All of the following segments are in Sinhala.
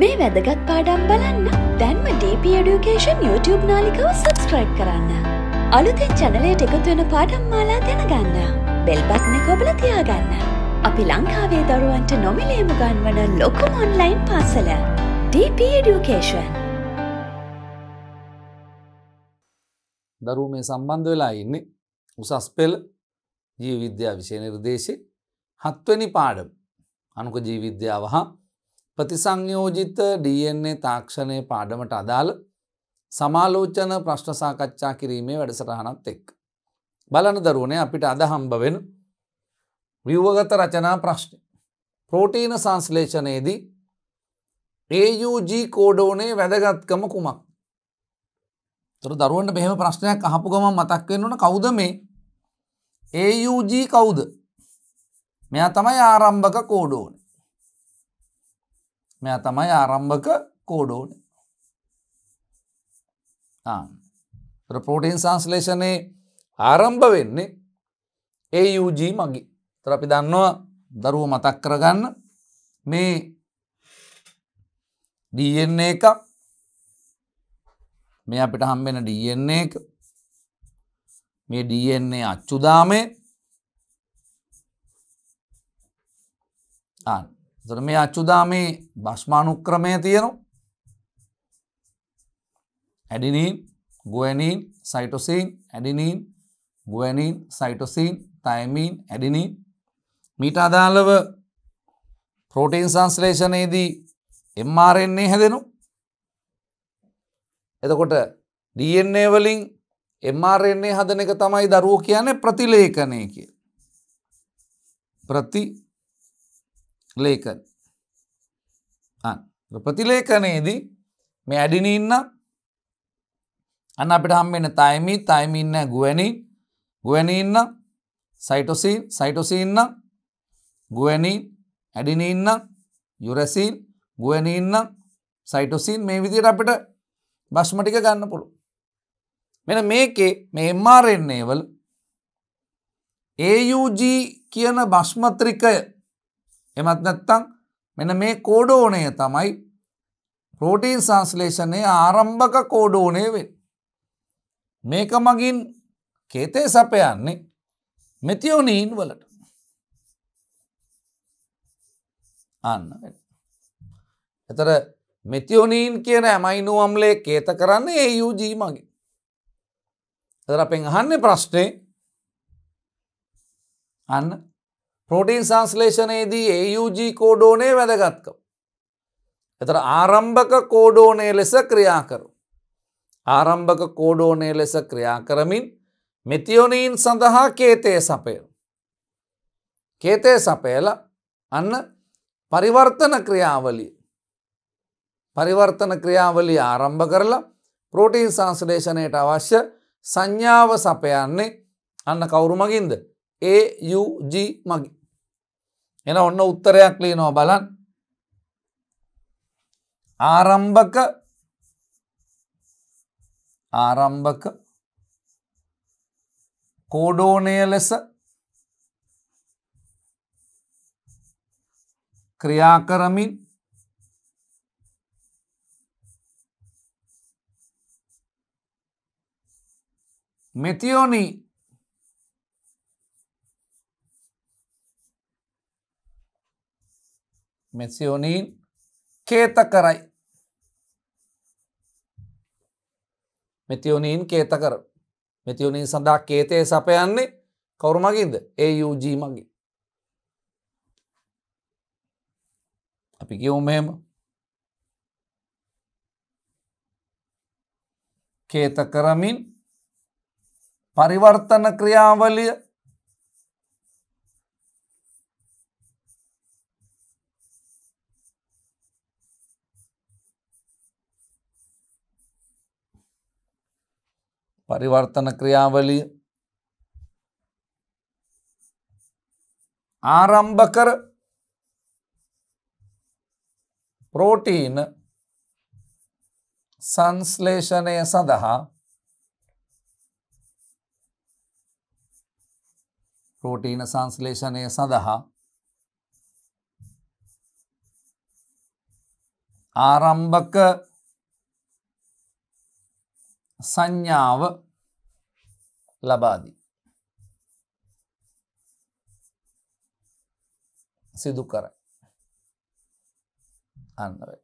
මේ වැදගත් පාඩම් බලන්න දැන්ම DP Education YouTube නාලිකව සබස්ක්‍රයිබ් කරන්න. අලුතෙන් චැනලයට එකතුවෙන පාඩම් මාලා දැනගන්න. බෙල්බත්න කොබල තියාගන්න. අපි ලංකාවේ දරුවන්ට නොමිලේම ගන්වන ලොකුම ඔන්ලයින් පාසල. DP Education. දරුව මේ සම්බන්ධ වෙලා ඉන්නේ උසස් පෙළ ජීවිද්‍යා විෂය නිර්දේශය හත්වනි පාඩම් අනුක ජීවිද්‍යාව හා ප්‍රතිසංයෝජිත DNA තාක්ෂණය පාඩමට අදාළ සමාලෝචන ප්‍රශ්න සාකච්ඡා කිරීමේ වැඩසටහනත් එක්. බලන දරුවනේ අපිට අද හම්බ වෙන ව්‍යවගත රචනා ප්‍රශ්න. ප්‍රෝටීන සංස්ලේෂණයේදී AUG කෝඩෝනේ වැදගත්කම කුමක්? තොර දරුවන්ට මෙහෙම ප්‍රශ්නයක් අහපු ගමන් මතක් වෙන්න ඕන කවුද මේ? AUG කවුද? මෙයා තමයි ආරම්භක කෝඩෝනේ. මෙයා තමයි ආරම්භක කෝඩෝන ප්‍රෝටීන් සංස්ලේෂණයේ ආරම්භ වෙන්නේ AUG මගේ තර අපි දන්නවා දරුව මතක් කරගන්න මේ DNA එක මේ අපිට හම්බෙන DNA එක මේ DNA අච්චුදාමය ආන්න තොර මේ අච්චුදාමේ භස්්මානුක්‍රමය තියෙනු ඇඩිනීන් ගුවනීන් සයිටොසින් ඇඩිනීන් ගුවනීන් සයිටොසින් තයමීන් ඇඩිනී මීට අදාළව පෝටීන් සංස්ලේෂණයේදී එම්මාරෙන්නේ හැදෙනු එතකොට DNA වලින් එම්මාරෙන්නේ හදන එක තමයි දරුවෝ කියන්නේ ප්‍රතිලේඛනය කිය. ප්‍රති ලේකන ප්‍රතිලේකනයේදී මේ ඇඩින ඉන්න අන්න අපිට හම්බෙන තයිමී තයිමින්න ගුවනි ගුවනි ඉන්න සයිටොසීන් සයිටොසි ඉන්න ගුවනී ඇඩින ඉන්න යුරැසිල් ගුවන ඉන්න සයිටොසින් මේ විදියට අපිට බස්්මටික ගන්න පුළු මෙන මේකේ මේ එම්මාරෙන්නේවල් AUG කියන බස්්මත්‍රිකය එමත් නැත්තං මෙන මේ කෝඩෝනය තමයි ප්‍රෝටීන් සංස්ලේෂණය ආරම්භක කෝඩෝනය වෙන්. මේක මගින් කේතේ සපයන්නේ මෙතියෝනීන් වලට අන්න එතර මෙතියෝනීන් කියන ඇමයිනු අම්ලේ කේත කරන්නේ ඒ යුජී මගේ. එතර අපෙන් අහන්නේ ප්‍රශ්නේ අන්න ප්‍රෝටීන් සංස්ලේෂනයේදී AUG කෝඩෝනේ වැදගත්කම්. එතර ආරම්භක කෝඩෝනය ලෙස ක්‍රියාකරු. ආරම්භක කෝඩෝනය ලෙස ක්‍රියා කරමින් මෙතියොනීන් සඳහා කේතය සපයල්. කේතය සපයල අන්න පරිවර්තන ක්‍රියාවලිය. පරිවර්තන ක්‍රියාවලිය ආරම්භ කරලා ප්‍රෝටීන් සංස්ලේෂණයට අවශ්‍ය සංඥාව සපයන්නේ අන්න කවුරු මගින්ද AUG මගින්. එන ඔන්න උත්තරයක් ලීනෝ බලන් ආරම්භක ආරම්භක කෝඩෝනය ලෙස ක්‍රියා කරමින් මෙතියෝනී මෙසියෝනීන් කේත කරයි මෙතියෝනීන් කේත කර මෙතියෝනීන් සඳහා කේතය සපයන්නේ කවරු මගින්ද ඒUG මගින් අපි කියවුම් මෙහෙම කේත කරමින් පරිවර්තන ක්‍රියාවලිය પરિવર્તન ક્રિયાવલી ආරම්භකර ප්‍රෝටීන සංස්ලේෂණය සඳහා ප්‍රෝටීන සංස්ලේෂණය සඳහා ආරම්භක සංඥාව ලබාදී. සිදු කරයි. අන්නරයි.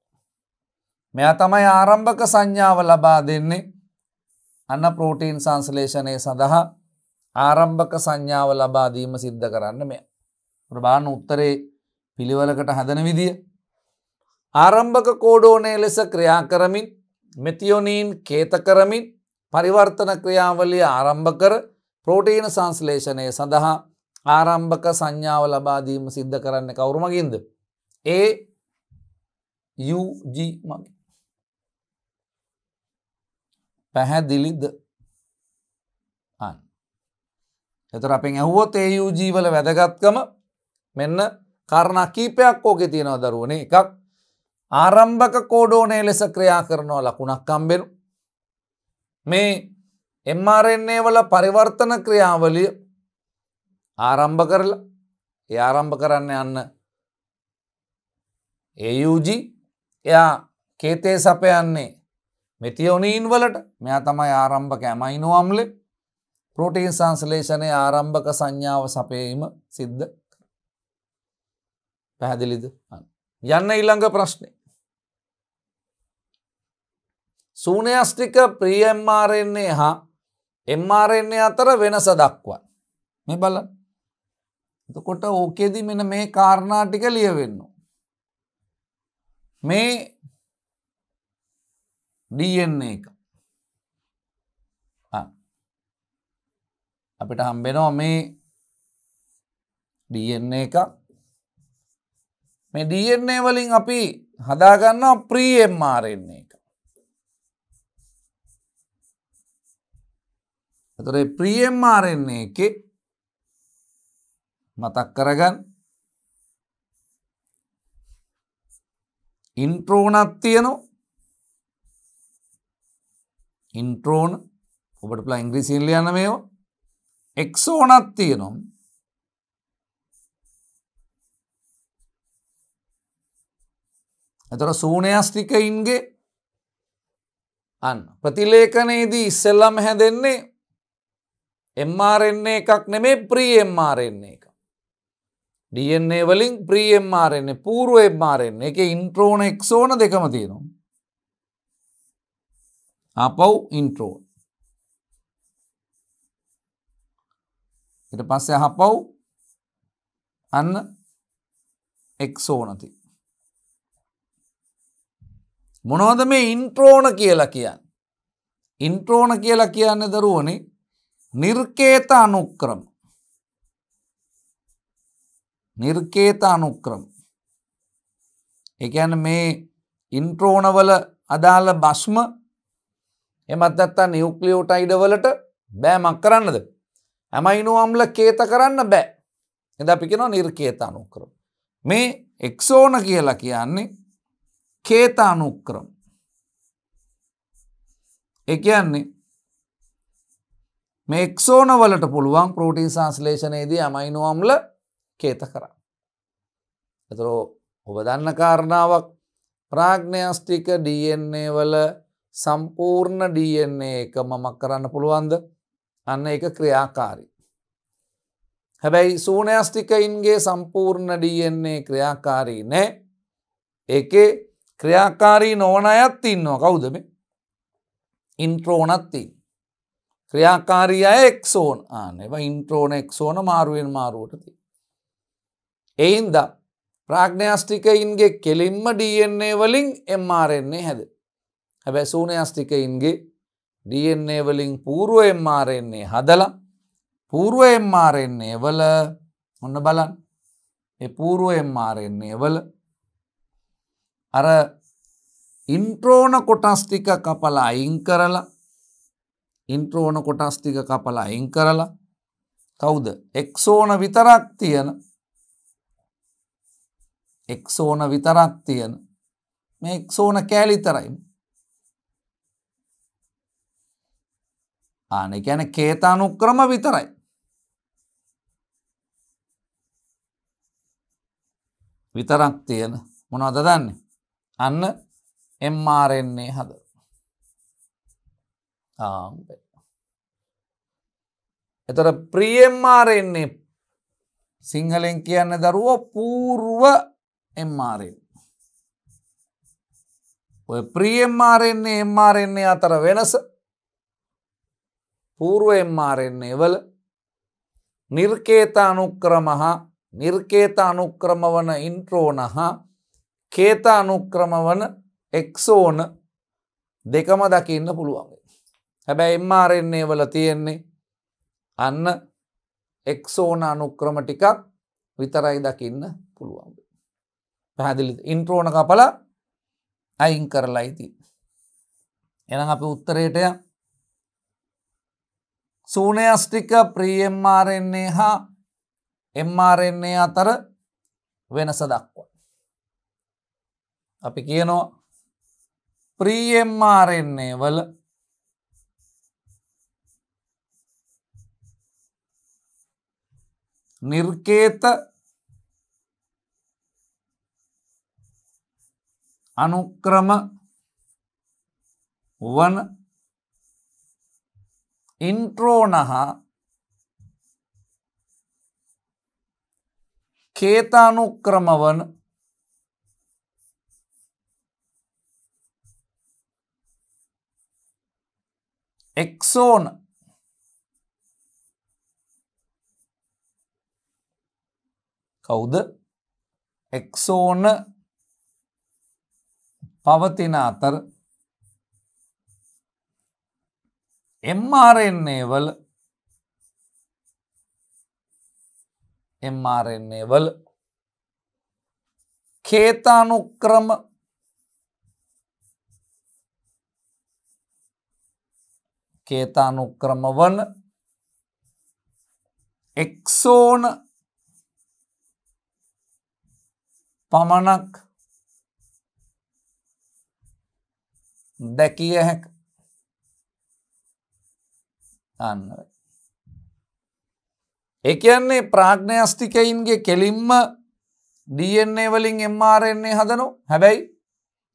මෙයා තමයි ආරම්භක සංඥාව ලබා දෙන්නේ අන්න ප්‍රෝටීන් සංස්ලේෂණය සඳහා ආරම්භක සංඥාව ලබාදීම සිද්ධ කරන්න මෙ ප්‍රභාන උත්තරේ පිළිවලකට හදන විදිය ආරම්භක කෝඩෝනය ලෙස ක්‍රියා කරමින් මෙතියොනීන් කේතකරමින් පරිවර්තන ක්‍රියාවලිය ආරම්භ කර ප්‍රෝටීන සංස්ලේෂණය සඳහා ආරම්භක සංඥාව ලබාදීම සිද්ධ කරන්න කවුරුමගින්ද. ඒ යුජ මගේ. පැහැදිලිද අන්. එතර අපෙන් ඇහුවොත් ඒ යුජීවල වැදගත්කම මෙන්න කරණ කීපයක් ඕකෙ තියෙනව දරුවනේ එකක් ආරම්භක කෝඩෝනය ලෙස ක්‍රියා කරනවා ලකුණක් අම්බෙනු. මේ එම්මාරෙන්නේ වල පරිවර්තන ක්‍රියාවලිය ආරම්භ කරලා ඒ ආරම්භ කරන්න යන්න AUG එයා කේතේ සපයන්නේ මෙතියෝනීන් වලට මෙයා තමයි ආරම්භක ඇමයිනෝ අම්ලෙ පෝටීන් සංස්ලේෂණය ආරම්භක සංඥාව සපයීම සිද්ධ පැහැදිලිද යන්න ඊළඟ ප්‍රශ්නය සූනයස්ටික ප්‍රියම්මාරෙන්නේ හා එම්මාරෙන්නේ අතර වෙනස දක්වන් මේ බල එතකොට ඕකෙදී මෙන මේ කාරණාටික ලියවෙන්න. මේ ඩන්නේ එක අපිට හම්බෙනවා මේ ඩන්නේ එක මේ ඩන්නේ වලින් අපි හදාගන්නවා ප්‍රීම්මාරෙන්නේ ඇතුරේ ප්‍රියම්මාරෙන්නේ එක මතක් කරගන්න ඉන්ට්‍රෝනත් තියනවා ඉන්ට්‍රෝන ඔබට පලා ඉංග්‍රීසින්ල යන මේෝ එක්සෝනත් තියනම් ඇතර සූනයස්ටිකයින්ගේ අන්න ප්‍රතිලේකනයේදී ඉස්සෙල්ලම හැදෙන්නේ එම්මාරෙන්නේ එකක් නෙමේ ප්‍රීම්මාරෙන්නේ එක. ඩන්නේ වලින් ප්‍රීම්මාරෙන්නේ පූරුව එම්මාරෙන්නේ එක ඉන්ට්‍රෝන එක්ෂෝන දෙකම තියෙනවා. අපව් ඉන්ට්‍රෝන්. එට පස්සේ හපව් අන්න එක්සෝනති. මොනවද මේ ඉන්ට්‍රෝන කියලා කියන්න. ඉන්ට්‍රෝන කියලා කියන්න දරුවනේ නිර්කේත අනුක්‍රම නිර්කේත අනුක්‍රම එකැන මේ ඉන්ට්‍රෝණවල අදාළ බස්ම එමත්දත්තා නියුක්ලියෝට අයිඩවලට බෑමක් කරන්නද ඇමයිනුවම්ල කේත කරන්න බෑ එද අපිකෙන නිර්කේත අනුක්‍රම මේ එක්සෝන කියලා කියන්නේ කේත අනුක්‍රම එකයන්නේ මේ එක්සෝන වලට පුළුවන් පෝටීන් සංස්ලේෂනයේදී අමයිනුවම්ල කේත කරා. එතරෝ ඔබ දන්න කාරණාවක් ප්‍රාග්නයස්ටික DNA වල සම්පූර්ණ DNA එක මමක් කරන්න පුළුවන්ද අන්න එක ක්‍රියාකාරී. හැබැයි සූනයස්ටිකයින්ගේ සම්පූර්ණ DNA ක්‍රියාකාරී නෑ ඒකේ ක්‍රියාකාරී නොවන අයත් ඉන්නවා කවුද මේ ඉන්ට්‍රෝනත්තිී ක්‍රියාකාරී අය එක්සෝන් ආන එව ඉන්ට්‍රෝන එක්සෝන මාරුවෙන් මාරුවටති. එයින්ද ප්‍රාග්ඥාස්ටිකයින්ගේ කෙලින්ම DNA වලින් එම්මාරෙන්නේ හැද. හැබැ සූනයස්ටිකයින්ගේ DNA වලින් පූරුව එම්මාරෙන්නේ හදලා පූරුව එම්මාරෙන්නේ වල ඔන්න බලන් එ පූරුව එම්මාරෙන්නේ වල අර ඉන්ට්‍රෝන කොටස්ටික කපලා අයින් කරලා ඉන්ට්‍රෝන කොටස් ටික කපලා අයින් කරලා කවුද එක්සෝන විතරක් තියෙන එක්සෝන විතරක් තියෙන මේ එක්සෝන කෑලිතරයි ආන ගැන කේතානුක්‍රම විතරයි විතරක් තියෙන මොනවද දන්නේ අන්න එම්මාරෙන්නේ හදර එතට ප්‍රියම්මාර එන්නේ සිංහලෙන් කියන්න දරුව පූර්ව එම්මාරෙන් ඔය ප්‍රියම්මාරෙන්නේ එම්මාරෙන්නේ අතර වෙනස පූර්ව එම්මාරෙන්නේ වල නිර්කේතා අනුක්‍රම හා නිර්කේතා අනුක්‍රම වන ඉන්ට්‍රෝන හා කේතා අනුක්‍රම වන එක්සෝන දෙකම දකින්න පුළුවන් හැබැයි එම්මාරෙන්නේ වල තියෙන්නේ අන්න එක්සෝන අනුක්‍රම ටිකක් විතරයි දකින්න පුළුවන්. පැහැදිලි ඉන්ට්‍රෝණ කපල අයින් කරලායිති. එනම් අපි උත්තරයටය සූනයස්ටික ප්‍රියම්මාරෙන්නේ හා එම්මාරෙන්නේ අතර වෙනස දක්වා. අපි කියනවා ප්‍රීයම්මාරෙන්නේ වල നിർക്കേത്ത അനുക്രമ വൻ ഇൻട്രോണ കേതാനുക്രമവൻ എക്സോൺ කවුද එක්සෝන පවතින අතර එම්මාරෙන්නේවල එම්මාරෙන්නේවල කේතානුක්‍රම කේතානුක්‍රම වන එක්සෝන පමණක් දැකිය හැක අන්නයි. එකයන්නේ ප්‍රාග්ඥයස්තිකයින්ගේ කෙලින්ම DNA වලින් MRන්නේ හදනු හැබැයි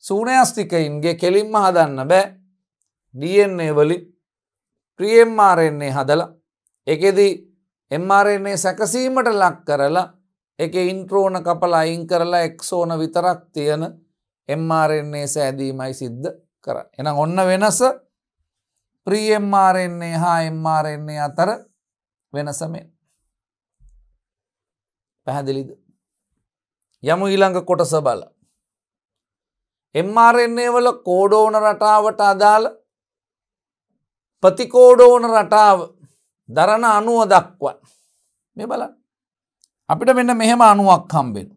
සූනයස්තිකයින්ගේ කෙලින්ම හදන්න බෑ DNA වලින් ප්‍රියම්මාරෙන්නේ හදලා එකෙදී එම්මාරෙන්නේ සැකසීමට ලක් කරලා එක ඉන්ට්‍රෝන කපල අයින් කරලා එක්සෝන විතරක් තියෙන එම්මාරෙන්නේ සෑදීමයි සිද්ධ කර එන ඔන්න වෙනස ප්‍රියම්මාරෙන්නේ හා එම්මාරෙන්නේ අතර වෙනසමෙන් පැහැදිලිද යමු ඊළඟ කොටස බල එම්මාරෙන්නේ වල කෝඩෝන රටාවට අදාළ ප්‍රතිකෝඩෝන රටාව දරණ අනුව දක්වන් මේ බලන්න අපිට මෙන්න මෙහෙම අනුවක් හම්බෙන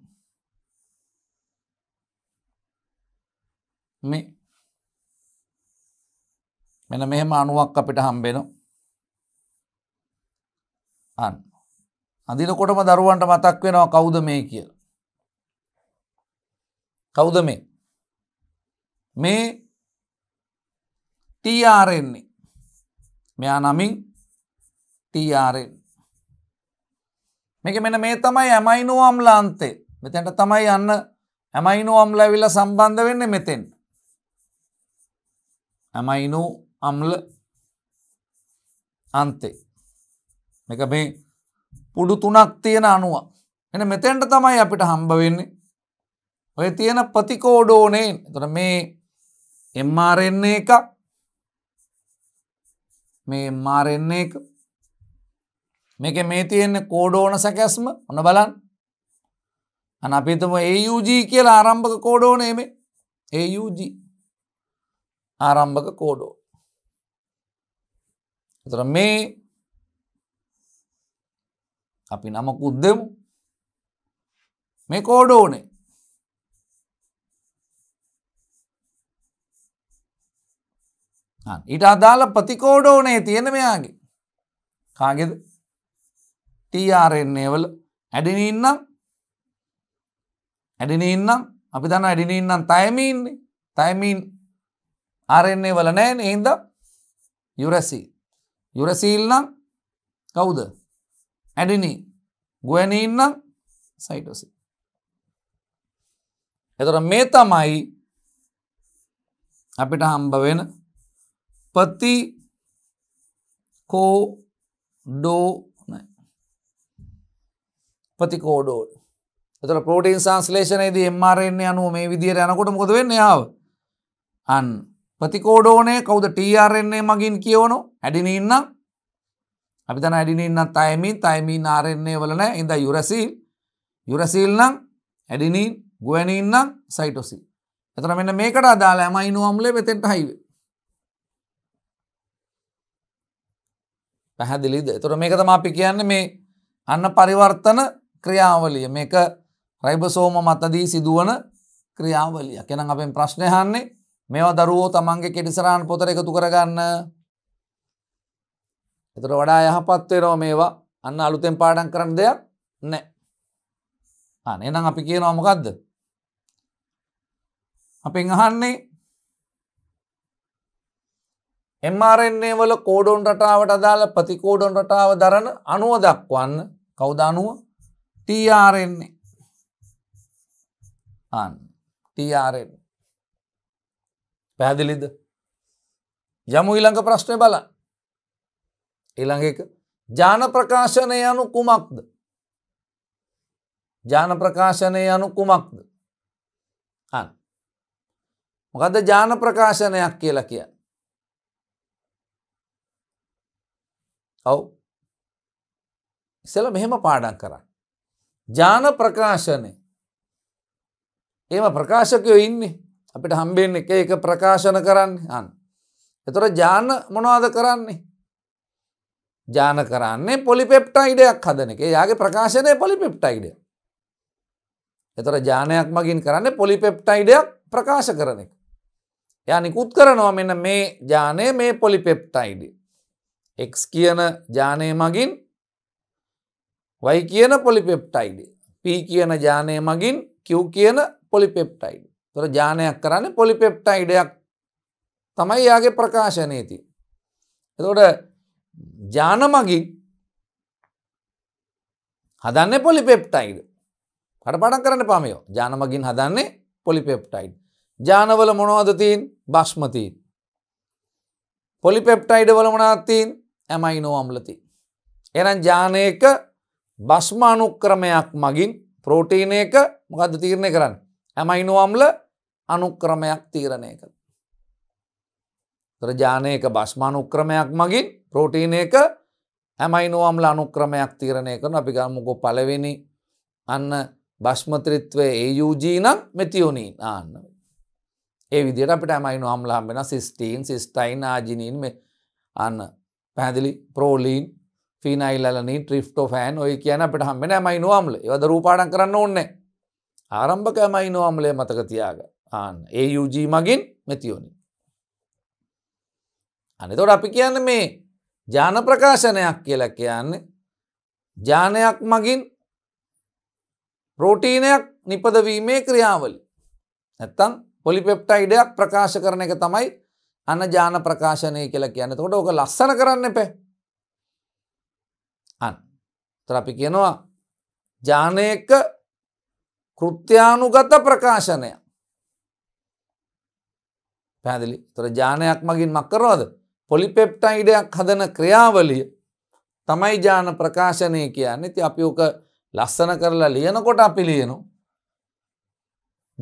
මේ මෙන මෙහෙම අනුවක් අපිට හම්බෙන අන්න අඳිනකොටම දරුවන්ට මතක් වෙනවා කවුද මේ කියල කවුද මේ මේ ටආරෙන්නේ මෙයා නමින් ටආරෙන් මේක මෙන මේ තමයි ඇමයිනෝ අම්ලාන්තේ මෙතැන්ට තමයි යන්න ඇමයිනෝ අම්ල ඇවිල්ල සම්බන්ධ වෙන්න මෙතෙන් ඇමයිනෝ අම්ල අන්තේ එක මේ පුඩු තුනක් තියෙන අනුව එන මෙතැන්ට තමයි අපිට හම්බ වෙන්නේ ඔය තියෙන ප්‍රතිකෝඩෝනේ තොට මේ එම්මාරෙන්නේ එක මේ එම්මාරෙන්නේ එක මේක මේ තියෙන්නේ කෝඩෝන සැකැස්ම ඔන්න බලන් අන අපිතම AUG කියලා ආරම්භක කෝඩෝන එමේ AUG ආරම්භක කෝඩෝ එතර මේ අපි නමකුත් දෙමු මේ කෝඩෝනේ ඊට අදාළ ප්‍රතිකෝඩෝනේ තියෙන මෙයාගේ කාගෙද ටRNAවල ඇඩිනීන්නම් ඇඩිනීන්නම් අපි දන්න ඇඩිනීන්නම් තයමීන්නේ තයමීන් ආරෙන්නේ වල නෑන එහින්ද යුරැසි යුරැසීල්නම් කවුද ඇඩිනී ගුවනීන්නම් සයිටසි එතොර මේ තමයි අපිට හම්බ වෙන පති කෝ ඩෝ ප්‍රතිකෝඩෝ. එතකොට ප්‍රෝටීන් සංස්ලේෂණයේදී mRNA අණුව මේ විදිහට යනකොට මොකද වෙන්නේ ආව? අන් ප්‍රතිකෝඩෝනේ කවුද tRNA මගින් කියවනෝ? ඇඩිනීන් නම් අපි දන්න ඇඩිනීන් නම් තයමින් තයමින් RNA වල නැහැ. ඉඳ යුරසිල්. යුරසිල් නම් ඇඩිනීන්, ගුවැනීන් නම් සයිටොසින්. එතන මෙන්න මේකට අදාළ ඇමයිනෝ අම්ලය මෙතෙන්ට හයිවේ. පැහැදිලිද? එතකොට මේක තමයි අපි කියන්නේ මේ අන්න පරිවර්තන ක්‍රියාවලිය මේක රයිබසෝම මතදී සිදුවන ක්‍රියාවලිය කෙන අපෙන් ප්‍රශ්නයහන්නේ මේවා දරුවෝ තමන්ගේ කෙටිසරාන් පොතර එකතු කරගන්න එතට වඩා යහපත්වේරෝ මේවා අන්න අලුතෙන් පාඩන් කරන්න දෙයක් නෑ අනේනම් අපි කියනවා මොකක්ද අපෙන් අහන්නේ එMRNA වල කෝඩොන් රටාවට අදාළ ප්‍රතිකෝඩොන් රටාව දරන අණුව දක්වන්න කවුද අණුව ටRන්නේ අන් ටRN පැහැදිලිද යමු ඊළඟ ප්‍රශ්නය බල ඊළඟ එක ජාන ප්‍රකාශනය යනු කුමක්ද ජාන ප්‍රකාශනය යනු කුමක්ද අන් මොකද ජාන ප්‍රකාශනයක් කියලා කිය ඔව් ඉසල මෙහෙම පාඩන් කරන්න ජාන ප්‍රකාශනය ඒම ප්‍රකාශකයෝ ඉන්නේ අපිට හම්බෙන් එක එක ප්‍රකාශන කරන්න අන්. එතොර ජාන මොනවාද කරන්නේ. ජාන කරන්නේ පොලිපෙප්ටයිඩයක් හදන එක යාගේ ප්‍රකාශනය පොලිපෙප්ටයිඩ. එතොර ජානයක් මගින් කරන්න පොලිපෙප්ටයිඩයක් ප්‍රකාශ කරන එක. යා නිකුත් කරනවා මෙන්න මේ ජානය මේ පොලිපෙප්ටයිඩ. එක් කියන ජානය මගින් වයි කියන පොලිපෙප්ටයිඩ් P කියන ජානය මගින් කිව් කියන පොලිපෙප්ටයිඩ් තොර ජානයක් කරන්න පොලිපෙප්ටයිඩයක් තමයි යාගේ ප්‍රකාශනයති එතකොට ජාන මගින් හදන්න පොලිපෙප්ටයිඩ් කටපඩක් කරන්න පමයෝ ජාන මගින් හදන්නේ පොලිපෙප්ටයිඩ් ජානවල මොනවදතින් භක්ෂමතින් පොලිපෙප්ටයිඩ වල මනාත්තින් ඇමයිනෝ අම්ලති එනම් ජානයක බස්මානුක්‍රමයක් මගින් ප්‍රෝටීනයක මොකද තීරණය කරන්න හැමයිනුවම්ල අනුක්‍රමයක් තීරණය කළ. ත්‍රජානයක බස්මානුක්‍රමයක් මගින් ප්‍රෝටීනයක හැමයිනුවම්ල අනුක්‍රමයක් තීරණය කරන අපි ගම්මකු පලවෙනි අන්න බස්මතරිත්වය ඒයුජී නම් මෙතියෝනී ආන්න. ඒ විදිට අපිට ඇමයිනුවම්ලාම් වෙන සිිස්ටීන් සිිස්ටයින් ආජිනීන් අන්න පැදිලි ප්‍රෝලීන් ෆීනයිල්ලනි ට්‍රිෆ්ටෝ ෆෑන් ඔය කියන අපට හම්බෙන මයිනවාම්ල ඒවද රූපාඩන් කරන්න ඕන්නේ ආරම්භක මයිනවාම්ලය මතක තියාග ආන්න ඒ යුජී මගින් මෙතියෝනි අනිතොට අපි කියන්න මේ ජාන ප්‍රකාශනයක් කියලා කියන්නේ ජානයක් මගින් ප්‍රෝටීනයක් නිපදවීමේ ක්‍රියාවලි ඇත්තම් පොලිපෙප්ටයිඩයක් ප්‍රකාශ කරන එක තමයි අන ජාන ප්‍රකාශනය කියලා කියන්න තොට ඕක ලස්සන කරන්න පේ තරපි කියනවා ජානයක කෘත්‍යානුගත ප්‍රකාශනය පැදිලි තොර ජානයක් මගින් මක්කරවද පොලිපෙප්ටයිඩයක් හදන ක්‍රියාවලිය තමයි ජාන ප්‍රකාශනය කියන්නේ ති අපි ඕක ලස්සන කරලා ලියනකොට අපි ලියනු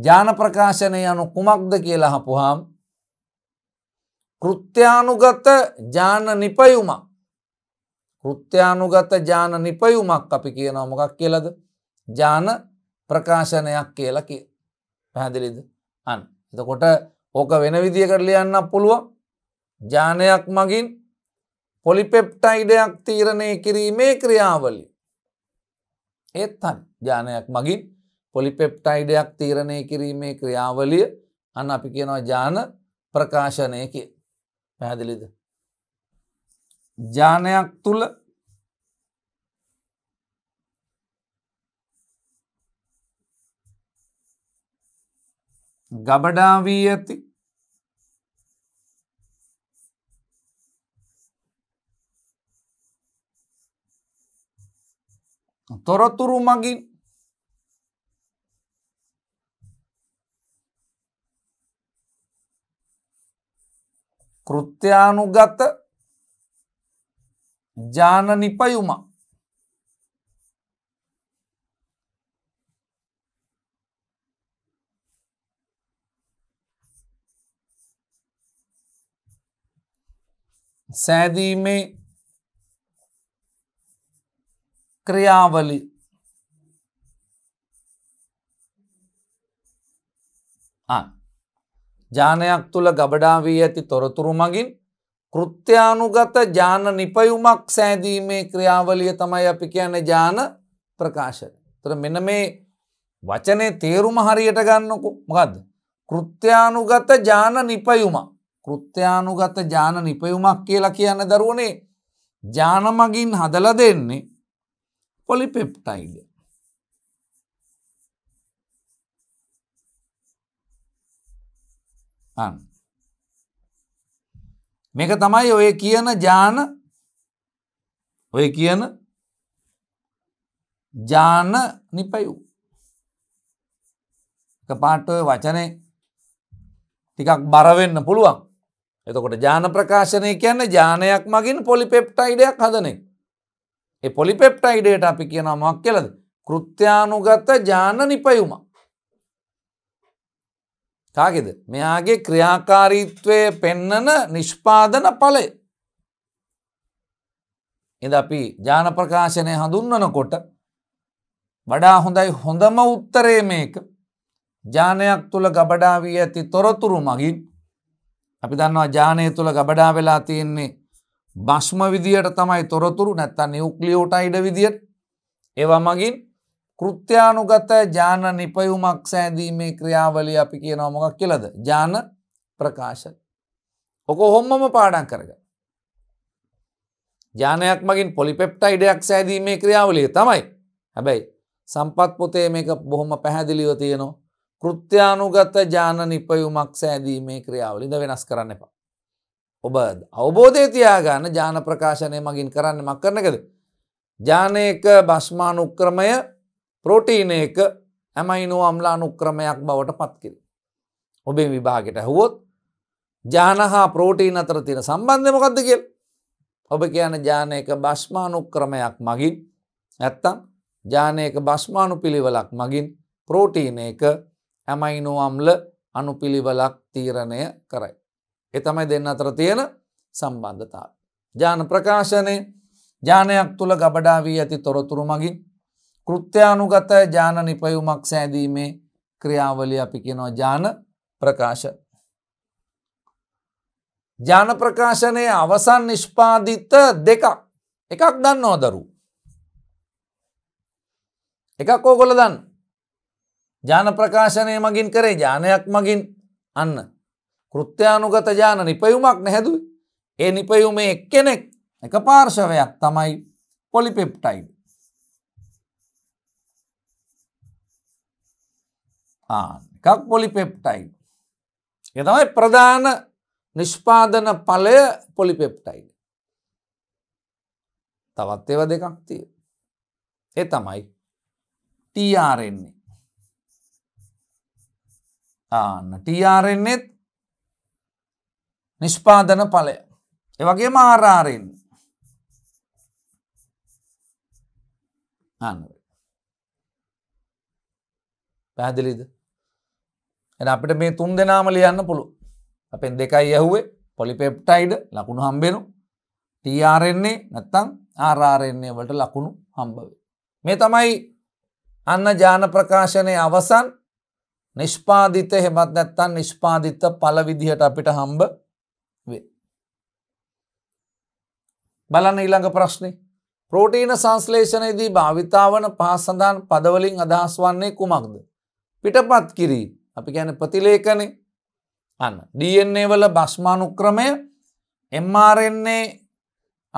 ජාන ප්‍රකාශනය යනු කුමක්ද කියලා හපුහාම් කෘත්‍යානුගත ජාන නිපයුමක් කෘත්‍යානුගත ජාන නිපයුමක් අපි කියනවා මොකක් කියලද ජාන ප්‍රකාශනයක් කියලා කිය පැහැදිලිද අන් එතකොට ඕක වෙන විදිිය කරලියන්න පුළුව ජානයක් මගින් පොලිපෙප්ටයිඩයක් තීරණය කිරීමේ ක්‍රියාවලි ඒත්තන් ජානයක් මගින් පොලිපෙප්ටයිඩයක් තීරණය කිරීමේ ක්‍රියාවලිය අන්න අපි කියනවා ජාන ප්‍රකාශනය කිය පැහැදිලිද ජානයක් තුළ ගබඩාවී ඇති තොරතුරු මගින් කෘත්‍යානුගත ජාන නිපයුම සෑදීමේ ක්‍රියාවලි ජානයක් තුළ ගබඩා වී ඇති තොරතුරු මගින් කෘත්‍යානුගත ජාන නිපයුමක් සෑදීමේ ක්‍රියාවලිය තමයි අපි කියන ජාන ප්‍රකාශය. තර මෙන මේ වචනේ තේරුම හරියට ගන්නකු මොකද. කෘත්‍යානුගත ජාන නිපයුම කෘත්‍යානුගත ජාන නිපයුමක් කියලා කියන්න දරුවනේ ජානමගින් හදල දෙන්නේ පොලිපෙප්ටයිඩ. අන්න. මේක තමයි ඔය කියන ජාන ඔය කියන ජාන නිපයු පාට ඔය වචනය ටිකක් බරවෙන්න පුළුවන් එතකොට ජාන ප්‍රකාශනය කියන්න ජානයක් මගින් පොලිපෙප්ටයිඩයක් හදනෙක් ඒ පොලිපෙප්ටයිඩයට අපි කියනමක් කියලද කෘත්‍යානුගත ජාන නිපයුමක් කාගෙද මෙයාගේ ක්‍රියාකාරීත්වය පෙන්නන නිෂ්පාදන පලේ. එද අපි ජාන ප්‍රකාශනය හඳුන්වනකොට වඩා හොඳයි හොඳම උත්තරේ මේක ජානයක් තුළ ගබඩා වී ඇති තොරතුරු මගින් අපි දන්නවා ජානය තුළ ගබඩා වෙලා තියෙන්නේ බස්්ම විදියට තමයි තොරතුරු නැත්තන් නිියුක්ලියෝටයිඩ විදියට ඒවා මගින් කෘත්‍යානුගත ජාන නිපයුමක් සෑදීමේ ක්‍රියාවලිය අපි කියනව මොකක් කියලද ජාන ප්‍රකාශ. ඔක හොම්මම පාඩන් කරග. ජානයක් මගින් පොලිපෙප්ටයිඩයක් සෑදීමේ ක්‍රියාවලිය තමයි හැබැයි සම්පත් පොතේ මේක බොහොම පැහැදිලිව තියෙනවා කෘත්‍යානුගත ජාන නිපයුමක් සෑදීමේ ක්‍රියාවලිද වෙනස් කරන්න එපා. ඔබ අවබෝධය තියාගන්න ජාන ප්‍රකාශනය මගින් කරන්න මක් කරනකද. ජානයක භස්මානුක්‍රමය ප්‍රෝටීනයක ඇමයිනෝ අම්ලානු ක්‍රමයක් බවට පත්කිරි. ඔබේ විභාගට ඇහුවොත් ජානහා ප්‍රෝටීන අතර තියෙන සම්බන්ධමකක්ද කියල් ඔබ කියන ජානයක බස්්මානු ක්‍රමයක් මගින් ඇත්තම් ජානයක බස්්මානු පිළිවලක් මගින් ප්‍රෝටීනයක ඇමයිනෝ අම්ල අනුපිළිවලක් තීරණය කරයි. එතමයි දෙන්න අතර තියෙන සම්බන්ධතාව. ජාන ප්‍රකාශනය ජානයක් තුළ ගබඩා වී ඇති තොරතුරු මගින් කෘත්‍යානුගත ජාන නිපයුමක් සෑදීමේ ක්‍රියාවලිය අපි කියනවා ජාන ප්‍රකාශ. ජාන ප්‍රකාශනය අවසන් නිෂ්පාදිත දෙකක් එකක් දන්නවා දරු. එකක් ඕගොල දන්න. ජාන ප්‍රකාශනය මගින් කරේ ජානයක් මගින් අන්න. කෘත්‍යානුගත ජාන නිපයුමක් නැහැදු. ඒ නිපයුමේ එක්කෙනෙක් එක පාර්ශවයක් තමයි පොලිපෙප්ටයිඩ්. එකක් පොලිපෙප්ටයි. එතමයි ප්‍රධාන නිෂ්පාදන පලය පොලිපෙප්ටයි. තවත් ඒව දෙකක් තිය. ඒ තමයි ටRන්නේ. ආන්න ටRන්නේත් නිෂ්පාදන පලය. එවගේ මාරාරෙන් අන්න පැහැදිලිද එන අපිට මේ තුන් දෙනාම ලියන්න පුළු අපෙන් දෙකයි ඇහුවේ පොලිපෙප්ටයිඩ් ලකුණු හම්බෙනු ටRන්නේ නැත්තං ආරාරෙන්නේ වලට ලකුණු හම්බවේ. මේ තමයි අන්න ජාන ප්‍රකාශනය අවසන් නිෂ්පාධිත හෙමත් නැත්තන් නිෂ්පාධිත පලවිදිහට අපිට හම්බ වේ. බලන්න ඊළඟ ප්‍රශ්නය. ප්‍රෝටීන සංස්ලේෂණයේදී භාවිතාවන පහසඳන් පදවලින් අදහස් වන්නේ කුමක්ද. පිටපත් කිරීම. අපි ගැන ප්‍රතිලේකනේ අන්න DNA වල බස්මානුක්‍රමය MRNA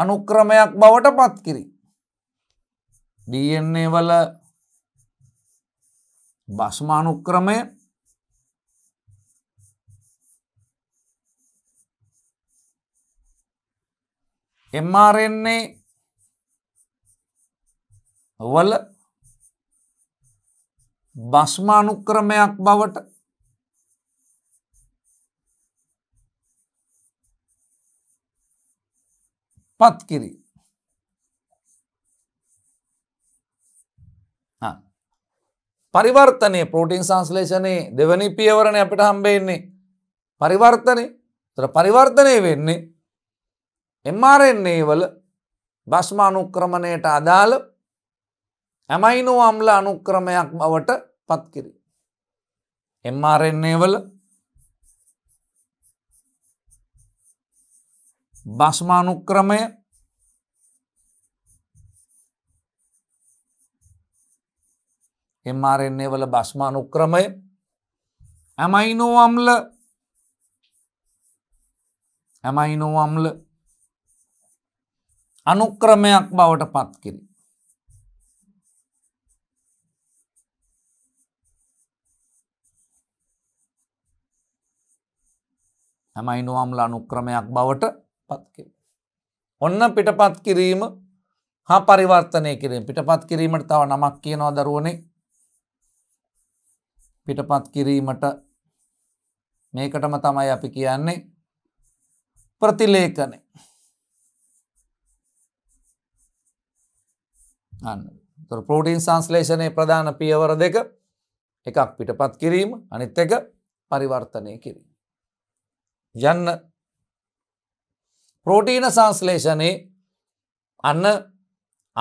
අනුක්‍රමයක් බවට පත් කිරි. DNA වල බස්මානුක්‍රමය MRNA වල බස්මානුක්‍රමයක් බවට පත්කිරි පරිවර්තනය පෝටින් සංස්ලේෂනයේ දෙවනි පියවරණ අපිට හම්බෙන්නේ පරිවර්තනය තර පරිවර්තනය වෙන්නේ එම්මාරෙන්නේ වල බස්ම අනුක්‍රමණයට අදාළ ඇමයිනෝ අම්ල අනුක්‍රමයක් බවට පත් කිරි. එම්මාරෙන්නේවල බස්මානුක්‍රමය එම්මාරෙන්නේවල බස්මානුක්‍රමය ඇමයිනෝවම්ල ඇමයිනෝවම්ල අනුක්‍රමයක් බවට පත් කිරි. හැමයිනුවම්ලා අනුක්‍රමයක් බවට පත්කිර. ඔන්න පිටපත් කිරීම හා පරිවර්තනය කිරීම පිටපත් කිරීමට තව නමක් කියනවා දරුවනේ පිටපත් කිරීමට මේකටම තමයි අපි කියන්නේ ප්‍රතිලේකනය පෝටීන් සංස්ලේෂනය ප්‍රධාන පියවර දෙක එකක් පිටපත් කිරීම අනිත් එක පරිවර්තනය කිරීම යන්න ප්‍රෝටීන සංස්ලේෂනයේ අන්න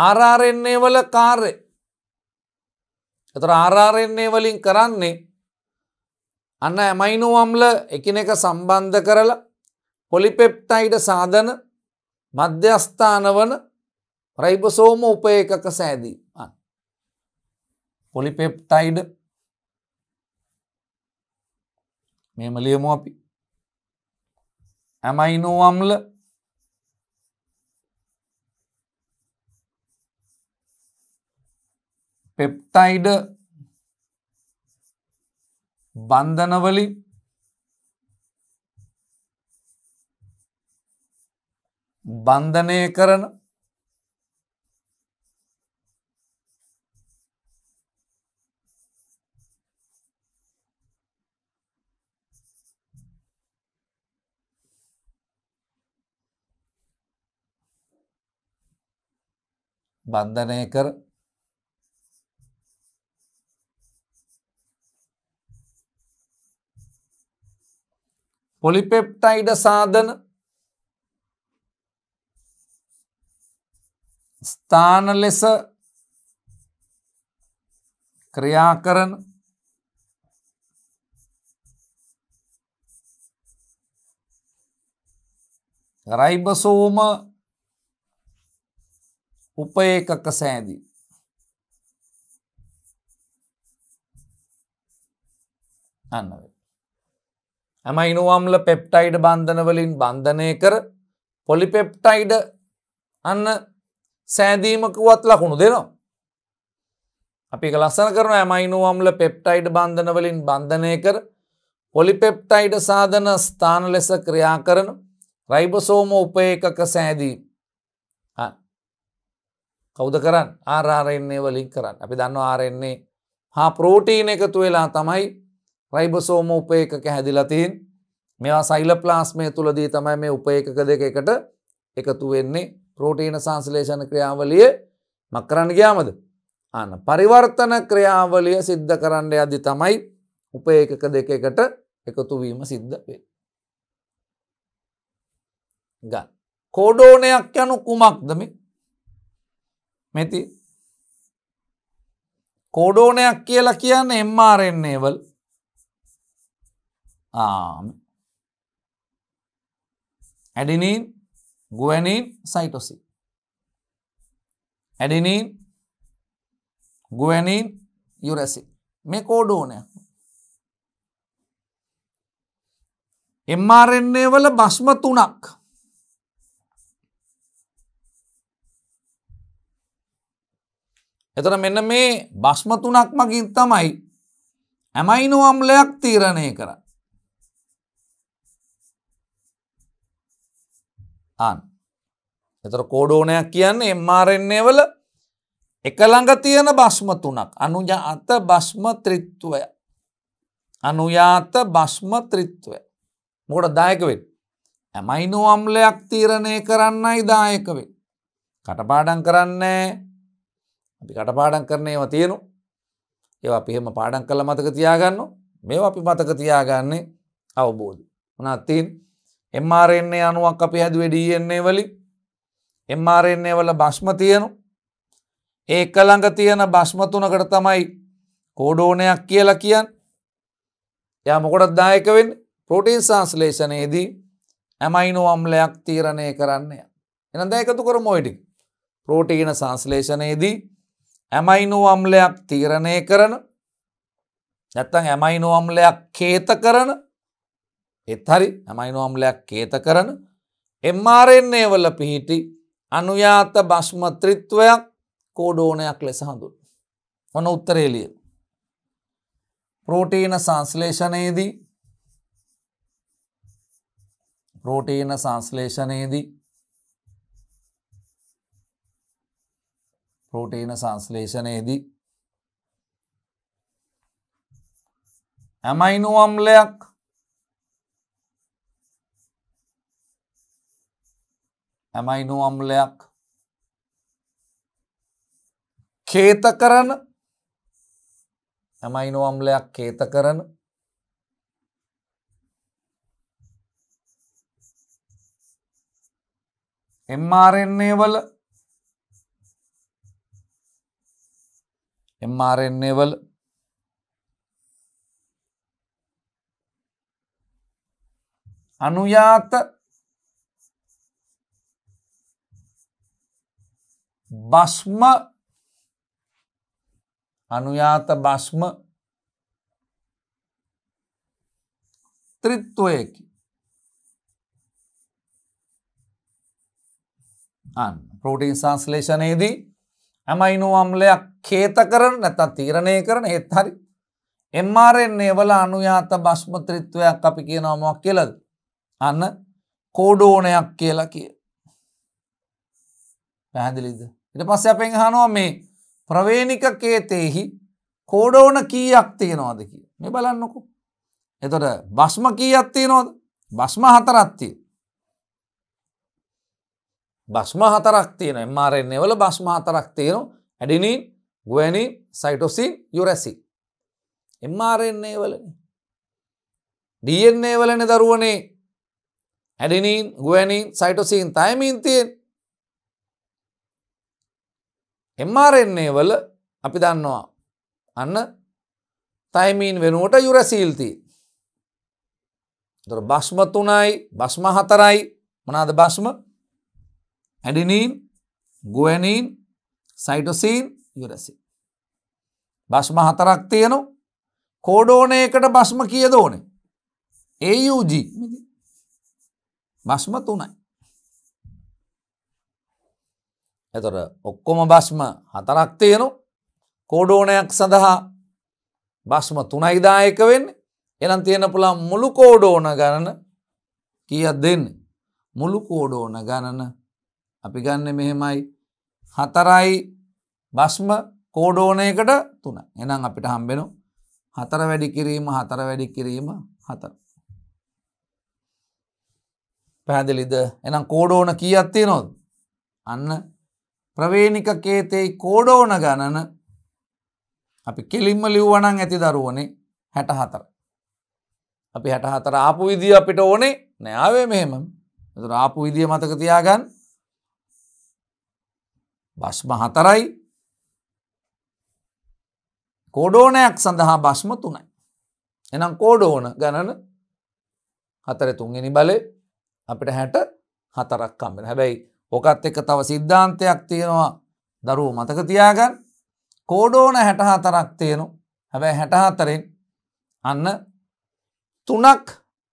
ආරාරෙන්නේ වල කාර්ය එතර ආරාරෙන්නේ වලින් කරන්නේ අන්න ඇමයිනුවම්ල එකිනෙක සම්බන්ධ කරලා පොලිපෙප්ටයිඩ සාධන මධ්‍යස්ථාන වන රයිබසෝම උපයකක සෑදී පොලිපෙප්ටයිඩ මෙම ලියමු අපි ඇමයිනෝ අම්ල පෙප්ටයිඩ බන්ධනවලින් බන්ධනය කරන බන්ධනය කර පොලිපෙප්ටයිඩ සාධන ස්ථාන ලෙස ක්‍රියා කරන රයිබසෝම උපඒකක සෑදී. අන්නව. ඇමයිනුවම්ල පෙප්ටයිඩ් බන්ධනවලින් බන්ධනය කර පොලිපෙප්ටයිඩ අන්න සෑදීමකුවත් ලකුණු දෙනවා. අපි ලස්සන කරන ඇමයිනුවම්ල පෙප්ටයිඩ් බන්ධනවලින් බන්ධනය කර පොලිපෙප්ටයිඩ සාධන ස්ථාන ලෙස ක්‍රියා කරන රයිබසෝම උපඒකක සෑදී කෞද කරන්න ආරාරෙන්නේ වලින් කරන්න අපි දන්න ආරෙන්නේ හා ප්‍රෝටීන එකතු වෙලා තමයි රයිබසෝම උපයකක හැදිලතින් මෙවා සයිල ප්ලාස්මය තුළදී තමයි මේ උපයකක දෙක එකට එකතු වෙන්නේ ප්‍රෝටීන සංස්ලේෂණ ක්‍රියාවලිය මක්කරන්න ගයාමද අන්න පරිවර්තන ක්‍රියාවලිය සිද්ධ කරන්න අදි තමයි උපයකක දෙක එකට එකතුවීම සිද්ධ වේ. ගන්න කෝඩෝනයක් යනු කුමක්දමින් මෙති කෝඩෝනයක් කියලා කියන්න එම්මාරෙන්නේවල් ආම ඇඩිනීන් ගුවනීන් සයිටොසි ඇඩිනීන් ගුවනීන් යුරැසි මේ කෝඩෝනයක් එම්මාරෙන්නේ වල බස්ම තුනක් එතන මෙන්න මේ බස්ම තුනක් මගින් තමයි ඇමයිනෝ අම්ලයක් තීරණය කර ආන් එතර කෝඩෝනයක් කියන්නේ එම්මාරෙන්නේ වල එකළඟ තියෙන බස්ම තුනක් අනුජාත බස්ම ත්‍රිත්වය අනුයාත බස්ම ත්‍රිත්වය මොකට දායකවෙන් ඇමයිනෝ අම්ලයක් තීරණය කරන්නයි දායකවෙන් කටපාඩන් කරන්නේ අපි කටපාඩන් කරන ඒවා තියෙනු ඒ අපි එහෙම පාඩන් කළ මතක තියාගන්න මේ අපි මතක තියාගන්නේ අවබෝධ වනත්තින් එම්මාරෙන්නේ අනුවක් අපි හැද වැඩියෙන්නේ වලි එම්මාරෙන්නේ වල බස්්ම තියනු ඒක ළඟ තියෙන බස්්මතුනකට තමයි කෝඩෝනයක් කියලා කියන් යා මොකොටත් දායකවෙන් පෝටීන් සංස්ලේෂනයේදී ඇමයිනෝවම්ලයක් තීරණය කරන්නේ එනද එකතු කර මොයිටි ප්‍රෝටීන සංස්ලේෂනයේදී ඇමයිනෝ අම්ලයක් තීරණය කරන නැත්තං ඇමයිනෝ අම්ලයක් කේත කරන එත් හරි ඇමයිනෝ අම්ලයක් කේත කරන එම්මාරෙන්නේ වල පිහිටි අනුයාත බස්්මත්‍රිත්වයක් කෝඩෝනයක් ලෙස හඳුන්. ඔන උත්තරේලිය. ප්‍රෝටීන සංස්ලේෂණයේදී ප්‍රෝටීන සංස්ලේෂණයේදී ප්‍රෝටීන සංස්ලේෂණයේදී ඇමයිනෝ අම්ලයක් ඇමයිනෝ අම්ලයක් කේත කරන ඇමයිනෝ අම්ලයක් කේත කරන එම්මාරෙන්නේ වල MRNAවල අනුයාත බස්ම අනුයාත බස්ම ත්‍රිත්වයකි අන් පෝටීන් සංස්ලේෂනයේදී ඇමයිනෝ අම්ලයක් කේත කරන නැතන් තීරණය කරන ඒත් හරි එම්මාරෙන්නේ වල අනුයාත භස්මත්‍රිත්වයක් අපි කියනවාමක් කියලද අන්න කෝඩෝනයක් කියලා කිය පැහැදිලිද ඉට පස්ස අපෙන් හනවා මේ ප්‍රවේණික කේතෙහි කෝඩෝන කීයක් තියෙනවාද කිය මේ බලන්නකු එතොට බස්ම කීයක්තිය නොද බස්ම හතරත්තිය බස්්ම හතරක් තියෙන MRNවල බස්්ම හතරක් තියෙනු ඇඩිනීන් ගුවනින් සයිටෝසින් යුරැසි. MRNවල DNAවලන දරුවනේ ඇඩිනීන් ගුවනින් සයිටෝසින් තයමින් තියෙන් MRNවල අපි දන්නවා අන්න තයිමීන් වෙනුවට යුරැසීල්තිී. බස්්ම තුනයි බස්්ම හතරයි මනාද බස්්ම adenine, guanine, cytosine, uracil. භස්ම හතරක් තියනු කෝඩෝනයකට බස්ම කියද ඕනේ. AUG බස්ම තුනයි. එතොට ඔක්කොම බස්ම හතරක් තියනු කෝඩෝනයක් සඳහා බස්ම තුනයිදායක වෙන්න එනම් තියෙන පුළා මුළු කෝඩෝන ගණන කියත් දෙන්න මුළු කෝඩෝන ගණන අපි ගන්න මෙහෙමයි හතරයි බස්ම කෝඩෝනයකට තුන එනම් අපිට හම්බෙනු හතර වැඩි කිරීම හතර වැඩි කිරීම හතර. පැදිලිද එනම් කෝඩෝන කී අත්තේ නොද අන්න ප්‍රවේණික කේතෙයි කෝඩෝන ගණන අපි කෙලින්ම ලිව්වනං ඇති දරුවනේ හැට හතර. අපි හැට හතර ආපු විදිිය අපිට ඕනේ නෑාවේ මෙහෙම රාපු විදිිය මතක තියාගන්න බස්ම හතරයි කෝඩෝනයක් සඳහා බස්ම තුනයි. එනම් කෝඩෝන ගණන හතර තුන්ගනි බලය අපිට හැට හතරක් කම්බෙන හැබැයි ඕකත් එක තව සිද්ධාන්තයක් තියෙනවා දරුව මතක තියාගන් කෝඩෝන හැට හතරක් තියෙනු හැබැයි හැටහතරෙන් අන්න තුනක්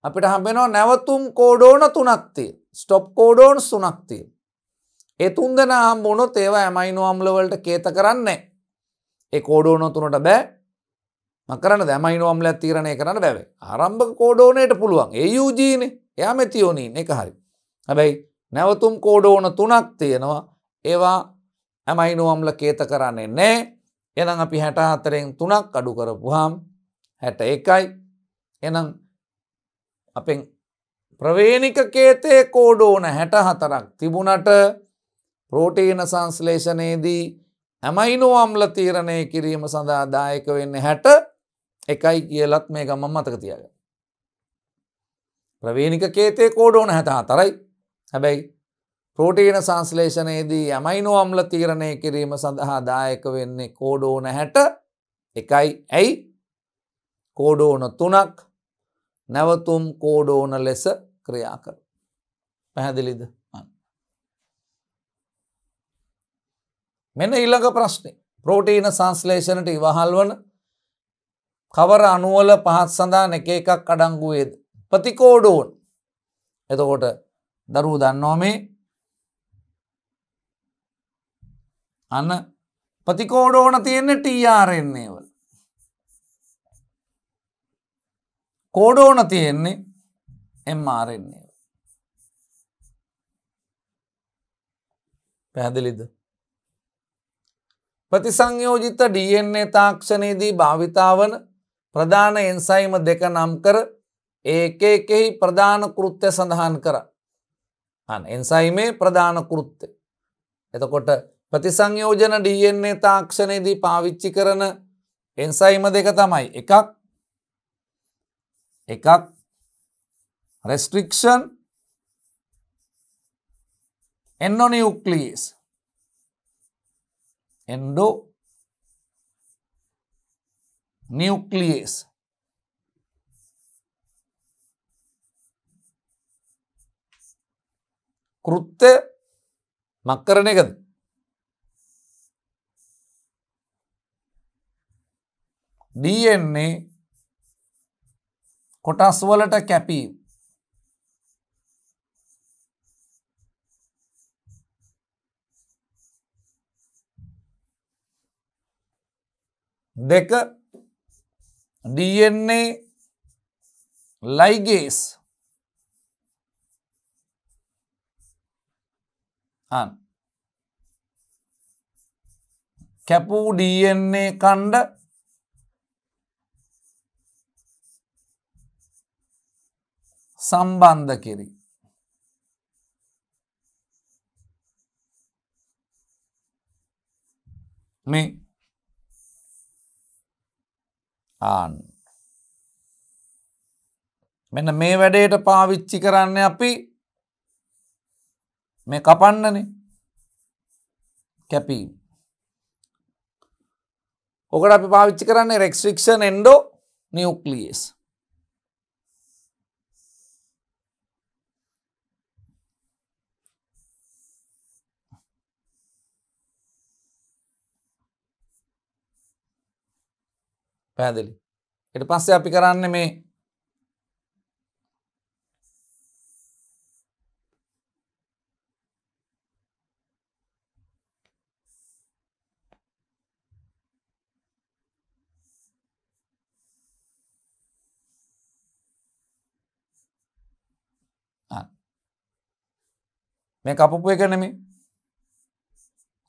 අපිට හම්බෙනවා නැවතුම් කෝඩෝන තුනක්තිය ස්ටොප් කෝඩෝන් සුනක්තිය ඒ තුන්දෙන හම්බුණොත් ඒවා ඇමයිනෝ අම්ලවලට කේත කරන්නේ. ඒ කෝඩෝනෝ තුනට බෑ. මකරන දැමයිනෝ අම්ලයක් තීරණය කරන්න බැවේ. ආරම්භක කෝඩෝනේට පුළුවන්. ඒ යූජීනේ. එයා මෙතියෝනීන් එක හරි. හැබැයි නැවතුම් කෝඩෝන තුනක් තියෙනවා. ඒවා ඇමයිනෝ අම්ල කේත කරන්නේ නැහැ. එනම් අපි 64න් 3ක් අඩු කරපුවාම 61යි. එනම් අපෙන් ප්‍රවේණික කේතේ කෝඩෝන 64ක් තිබුණට ප්‍රෝටීන සංස්ලේෂණයේදී ඇමයිනෝ අම්ල තීරණය කිරීම සඳහා දායක වෙන්න හැට එකයි කියලත් මේ ගමම් මතක තියග. ප්‍රවේනික කේතේ කෝඩෝන හැත අතරයි හැබැයි ප්‍රෝටීන සංස්ලේෂණයේදී ඇමයිනෝ අම්ල තීරණය කිරීම සඳහා දායක වෙන්නේ කෝඩෝන හැට එකයි ඇයි කෝඩෝන තුනක් නැවතුම් කෝඩෝන ලෙස ක්‍රියා කර. පැහැදිලිද අන්න. මෙන ඊළඟ ප්‍රශ්නේ ප්‍රෝටීන සංස්ලේෂණට ඉවහල් වන කවර අනුවල පහත් සඳහා එක එකක් අඩංගුවේද. ප්‍රතිකෝඩෝන් එතකොට දරූ දන්නවා මේ අන්න ප්‍රතිකෝඩෝන තියෙන ටRන්නේ වල කෝඩෝන තියෙන්නේ එම්මාරෙන්නේ පැහැදිලිද ප්‍රතිසංයෝජිත DNA තාක්ෂණයේදී භාවිතාවන ප්‍රධාන එන්සයිම දෙක නම් කර ඒකේකෙහි ප්‍රධාන කෘත්‍ය සඳහන් කර. අන් එන්සයිමේ ප්‍රධාන කෘත්‍ය. එතකොට ප්‍රතිසංයෝජන DNA තාක්ෂණයේදී පාවිච්චි කරන එන්සයිම දෙක තමයි එකක් එකක් රෙස්ට්‍රික්ෂන් එන්නොනියුක්ලියස් एंडो न्यूक्लियस කෘත්‍ය මක් කරන එකද DNA කොටස් වලට කැපීම දෙක DNA ලයිගේස් කැපූ DNA කණ්ඩ සම්බන්ධ කිරි මේ ආන්. මෙන්න මේ වැඩේට පාවිච්චි කරන්න අපි මේ කපන්නන කැපී. ඔකට අපි පාවිච්චි කරන්නේ රෙක්ස්්‍රික්ෂන් එන්ඩෝ නියුක්ලියස්. පැහැදිලි. එට පස්සේ අපි කරන්න මේ මේ කපපු එක නෙමේ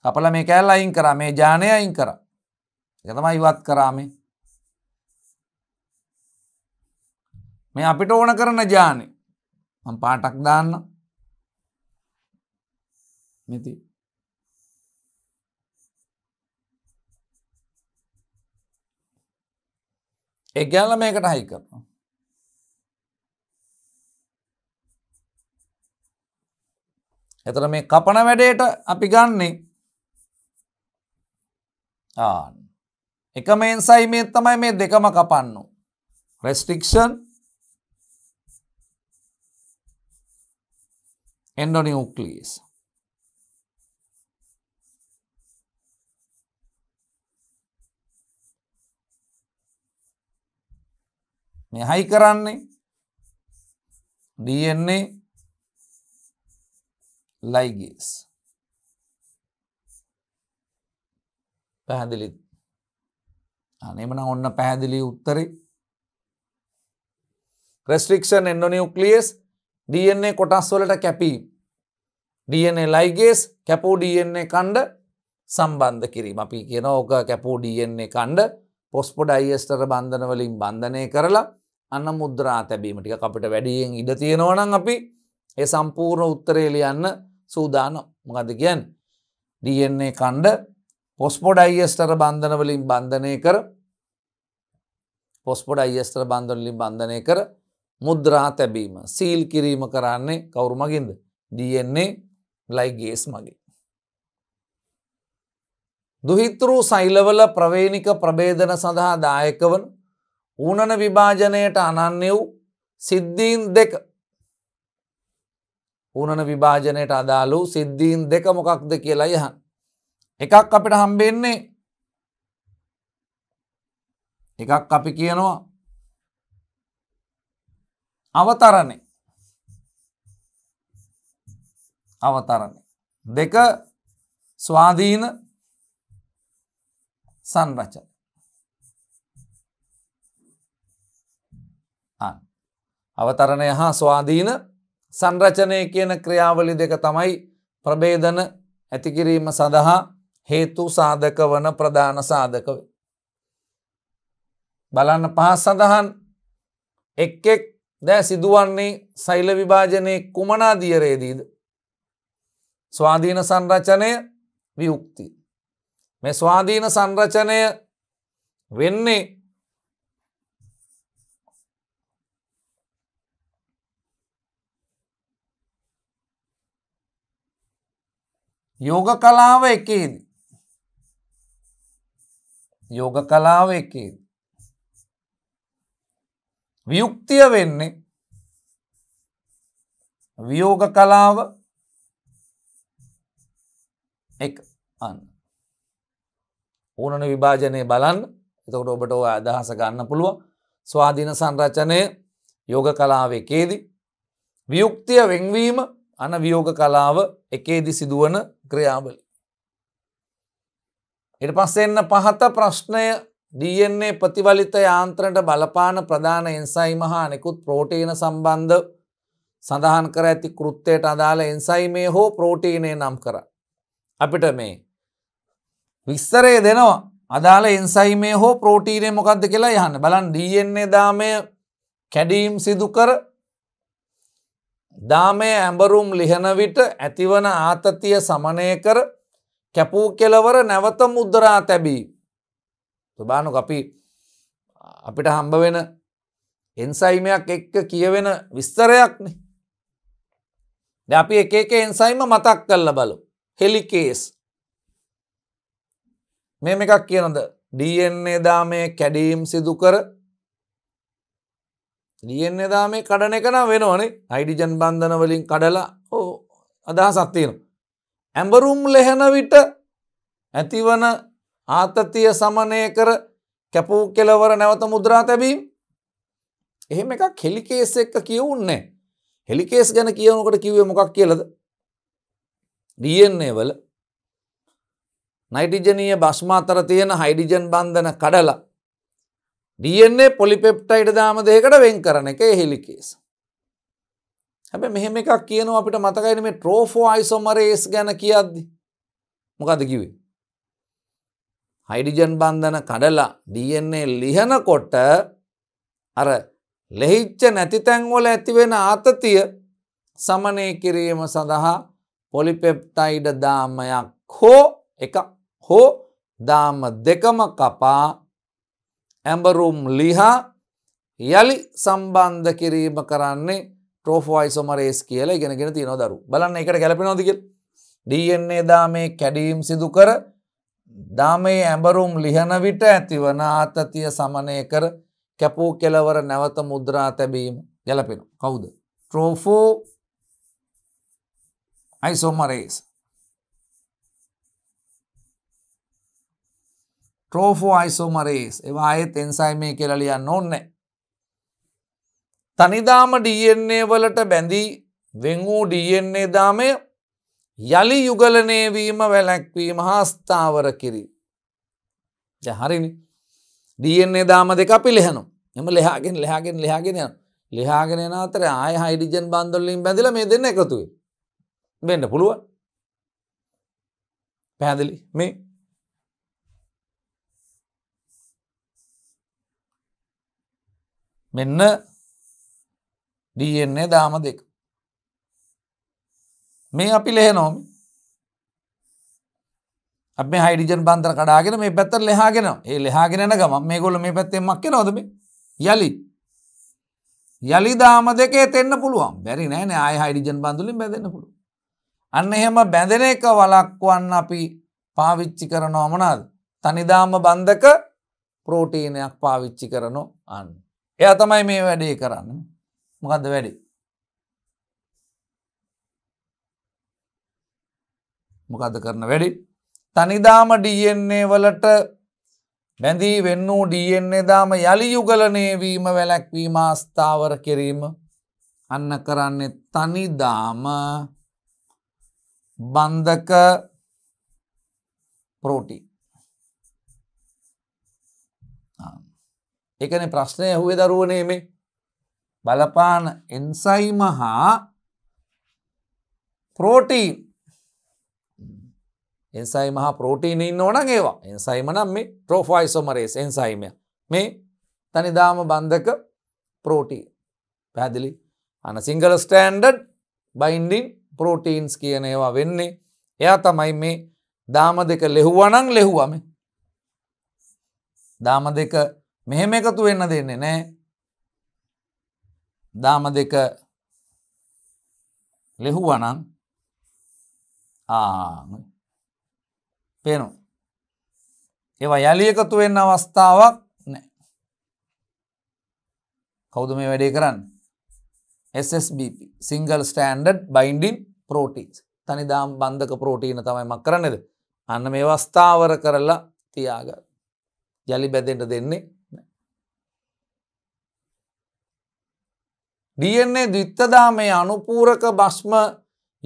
කපල මේ කෑල්ල අයින් කරා මේ ජානය අයින් කර එක තමයි ඉවත් කරාමේ මේ අපිට ඕන කරන ජානෙ මම පාටක් දාන්න මෙති එකයාල මේකට හයි කරනවා එතර මේ කපන වැඩේට අපි ගන්නේ ආන්න එකම එන්සයි මේ තමයි මේ දෙකම කපන්නු රෙස්ටික්ෂන් endonuclease. මේ හයි කරන්නේ DNA ලයිගේස් පැහැදිලි අනෙමන ඔන්න පැහැදිලි උත්තරේ රෙස්ට්‍රික්ෂන් එන්ඩොනියුක්ලියස් DNA කොටස් වලට කැපී DNA ලයිගේස් කැපූ DNA කණ්ඩ සම්බන්ධ කිරීම අපි කියන ඕක කැපූ DNA කණ්ඩ පොස්පොඩ අයිස්ටර බන්ධනවලින් බන්ධනය කරලා අන්න මුද්‍රා තැබීම ටික අපිට වැඩියෙන් ඉඩ තියෙනවනම් අපි ඒ සම්පූර්ණ උත්තරේ ලියන්න සූදානම්. මොකද කියන්නේ? DNA කණ්ඩ පොස්පොඩ අයිස්ටර බන්ධනවලින් බන්ධනය කර පොස්පොඩ අයිස්ටර බන්ධනවලින් බන්ධනය කර මුද්‍රා තැබීම සීල් කිරීම කරන්නේ කවුරු මගින්ද DNA ග්ලයිගේස් මගින්. දුහිතරු සෛලවල ප්‍රවේනික ප්‍රබේදන සඳහා දායකවන ඌනන විභාජනයට අනන්‍ය වූ සිද්ධීන් දෙක ඌනන විභාජනයට අදාළු සිද්ධීන් දෙක මොකක්ද කියලා යහන්. එකක් අපිට හම්බෙන්නේ එකක් අපි කියනවා අවතරණය අවතරණය දෙක ස්වාධීන සංරචන අවතරණය හා ස්වාධීන සංරචනය කියන ක්‍රියාවලි දෙක තමයි ප්‍රබේදන ඇතිකිරීම සඳහා හේතු සාධක වන ප්‍රධාන සාධකව. බලන්න පහස් සඳහන් එක් එක් දැ සිදුවන්නේ සෛල විභාජනය කුමනාදියරේදීද. ස්වාධීන සංරචනය වියුක්ති. මේ ස්වාධීන සංරචනය වෙන්නේ යෝග කලාව එකේද. යෝග කලාව එකේද. වියුක්තිය වෙන්නේ වියෝග කලාව එක අන්න ඕනන විභාජනය බලන් එතකට ඔබට ඔය අදහස ගන්න පුළුව ස්වාධීන සංරචනය යෝග කලාව එකේදී වියුක්තිය වෙන්වීම අන වියෝග කලාව එකේදි සිදුවන ක්‍රියාවලි. එට පස්සෙන්න පහත ප්‍රශ්නය DNA ප්‍රතිවලිත යාන්ත්‍රණයට බලපාන ප්‍රධාන එන්සයිම හා අනෙකුත් ප්‍රෝටීන සම්බන්ධ සඳහන් කර ඇති කෘත්‍යයට අදාළ එන්සයිමේ හෝ ප්‍රෝටීනය නම් කර. අපිට මේ විස්තරය දෙනවා අදාළ එන්සයිමේ හෝ ප්‍රෝටීනය මොකක්ද කියලා යහන්න බලන් DNA දාමය කැඩීම් සිදු කර දාමය ඇඹරුම් ලිහන විට ඇතිවන ආතතිය සමනය කර කැපූ කෙලවර නැවත මුද්දරා තැබී ස්වභානක අපි අපිට හම්බ වෙන එන්සයිමයක් එක්ක කියවෙන විස්තරයක්න ද අපි එකක එන්සයිම මතක් කල්ල බලු හෙලිකේස් මෙම එකක් කියනද ඩන්නේ දාමේ කැඩීම් සිදු කර ඩන්නේ දාමේ කඩන එකන වෙනවනේ අයිඩිජන් බන්ධනවලින් කඩලා ඕ අදහ සත්තියනු ඇඹරුම් ලෙහෙන විට ඇතිවන ආතතිය සමනය කර කැපූ කෙලවර නැවත මුද්‍රා තැබීම් එහෙම එකක් හෙලිකේස් එක්ක කියවුන්නේ හෙලිකේස් ගැන කියවනකට කිව්වේ මොකක් කියලද DNA වල නයිට්‍රජනීය භස්ම අතර තියෙන හයිඩ්‍රජන් බන්ධන කඩලා DNA පොලිපෙප්ටයිඩ් දාම දෙකකට වෙන් කරන එක හෙලිකේස් හැබැයි මෙහෙම එකක් කියනවා අපිට මතකයිනේ මේ ට්‍රෝෆෝ අයිසෝමරේස් ගැන කියද්දි මොකද්ද කිව්වේ හයිඩිජන් බන්ධන කඩලා DNA ලිහනකොට අර ලෙහිච්ච නැති තැන්වල ඇතිවෙන ආතතිය සමනය කිරීම සඳහා පොලිපෙප්ටයිඩ දාමයක් හෝ එක හෝ දාම දෙකම කපා ඇඹරුම් ලිහා යළි සම්බන්ධ කිරීම කරන්නේ ට්‍රෝෆෝයිසොමරේස් කියලා ඉගෙනගෙන තියෙන දරු බලන්න එකට ගැලපෙනෝදක DNA දාමේ කැඩීම් සිදු කර දාමයේ ඇඹරුම් ලිහන විට ඇතිවන ආතතිය සමනය කර කැපූ කෙලවර නැවත මුද්‍රා තැබීම ගැලපෙන කවුද. ට්‍රෝෆෝ අයිසෝමරේස්. ට්‍රෝෆෝ අයිසෝමරේස් එවා අයෙත් එන්සයිමේ කෙරලියන්න ඕන්නෑ. තනිදාම ඩන්නේ වලට බැඳී වෙන් වූ ඩන්නේ දාමය යළි යුගලනයවීම වැලැක්වීම හාස්ථාවර කිරි. හරිනි ඩන්නේ දාම දෙක පිළිහනු එම ලෙහාගෙන් ලෙහාගෙන් ලෙහාගෙන යන ලිහාගෙන අතර ආය හයිඩිජන් බන්දොල්ලින් බැඳල මේ දෙන්න එකතුයි. වෙන්න පුළුව පැහැදිලි මේ මෙන්න ඩන්නේ දාම දෙක මේ අපි ලෙහනෝම අප හයිඩිජන් බන්තර කඩාගෙන මේ පැත්තර ලෙහාගෙන ඒ ලෙහාගෙනන ගම මේ ගොල මේ පැත්තේ මක්ක නොදම යලි යළි දාම දෙකේ තෙන්න පුළුවන් බැරි නෑන ආය හයිඩිජන් බඳුලින් බැදන්න පුළුව අන්න එහෙම බැඳෙන එක වලක්වන්න අපි පාවිච්චි කරන අමනාද තනිදාම බන්ධක ප්‍රෝටීනයක් පාවිච්චි කරනො අන්න එය තමයි මේ වැඩේ කරන්න මොකද වැඩේ මොකද කරන වැඩි. තනිදාම ඩන්නේ වලට බැඳී වෙන්නූ ඩන්නේ දාම යළි යුගලනයවීම වැලැක්වීම අස්ථාවර කිරීම අන්න කරන්නේ තනිදාම බන්ධක පෝටි එකන ප්‍රශ්නය හුවේ දරුවනේ මේ බලපාන එන්සයිම හා පෝටීන් එන්සයිම හා පෝටීන ඉන්න ඕන ඒවා එන්සයිම නම් මේ ට්‍රෝෆයිසොමරේස් එන්සයිමය මේ තනිදාම බන්ධක පෝටී පැදිලි අන සිංහල ස්ටෑන්ඩඩ් බයින්ඩින් පෝටීන්ස් කියන ඒවා වෙන්නේ එයා තමයි මේ දාම දෙක ලෙහුවනං ලෙහුවම දාම දෙක මෙහෙම එකතු වෙන්න දෙන්නේ නෑ දාම දෙක ලෙහුවනං ආ පේනවා. ඒවා යළි එකතු වෙන්න අවස්ථාවක් නෑ. කෞද මේ වැඩේ කරන්න SSBP single stranded binding proteins තනිදාම් බන්ධක පෝටීන තමයි මක් කරන්නද අන්න මේ වස්ථාවර කරලා තියාග යළි බැදෙන්ට දෙන්නේ DNA ද්විත්තදාමය අනුපූරක බස්්ම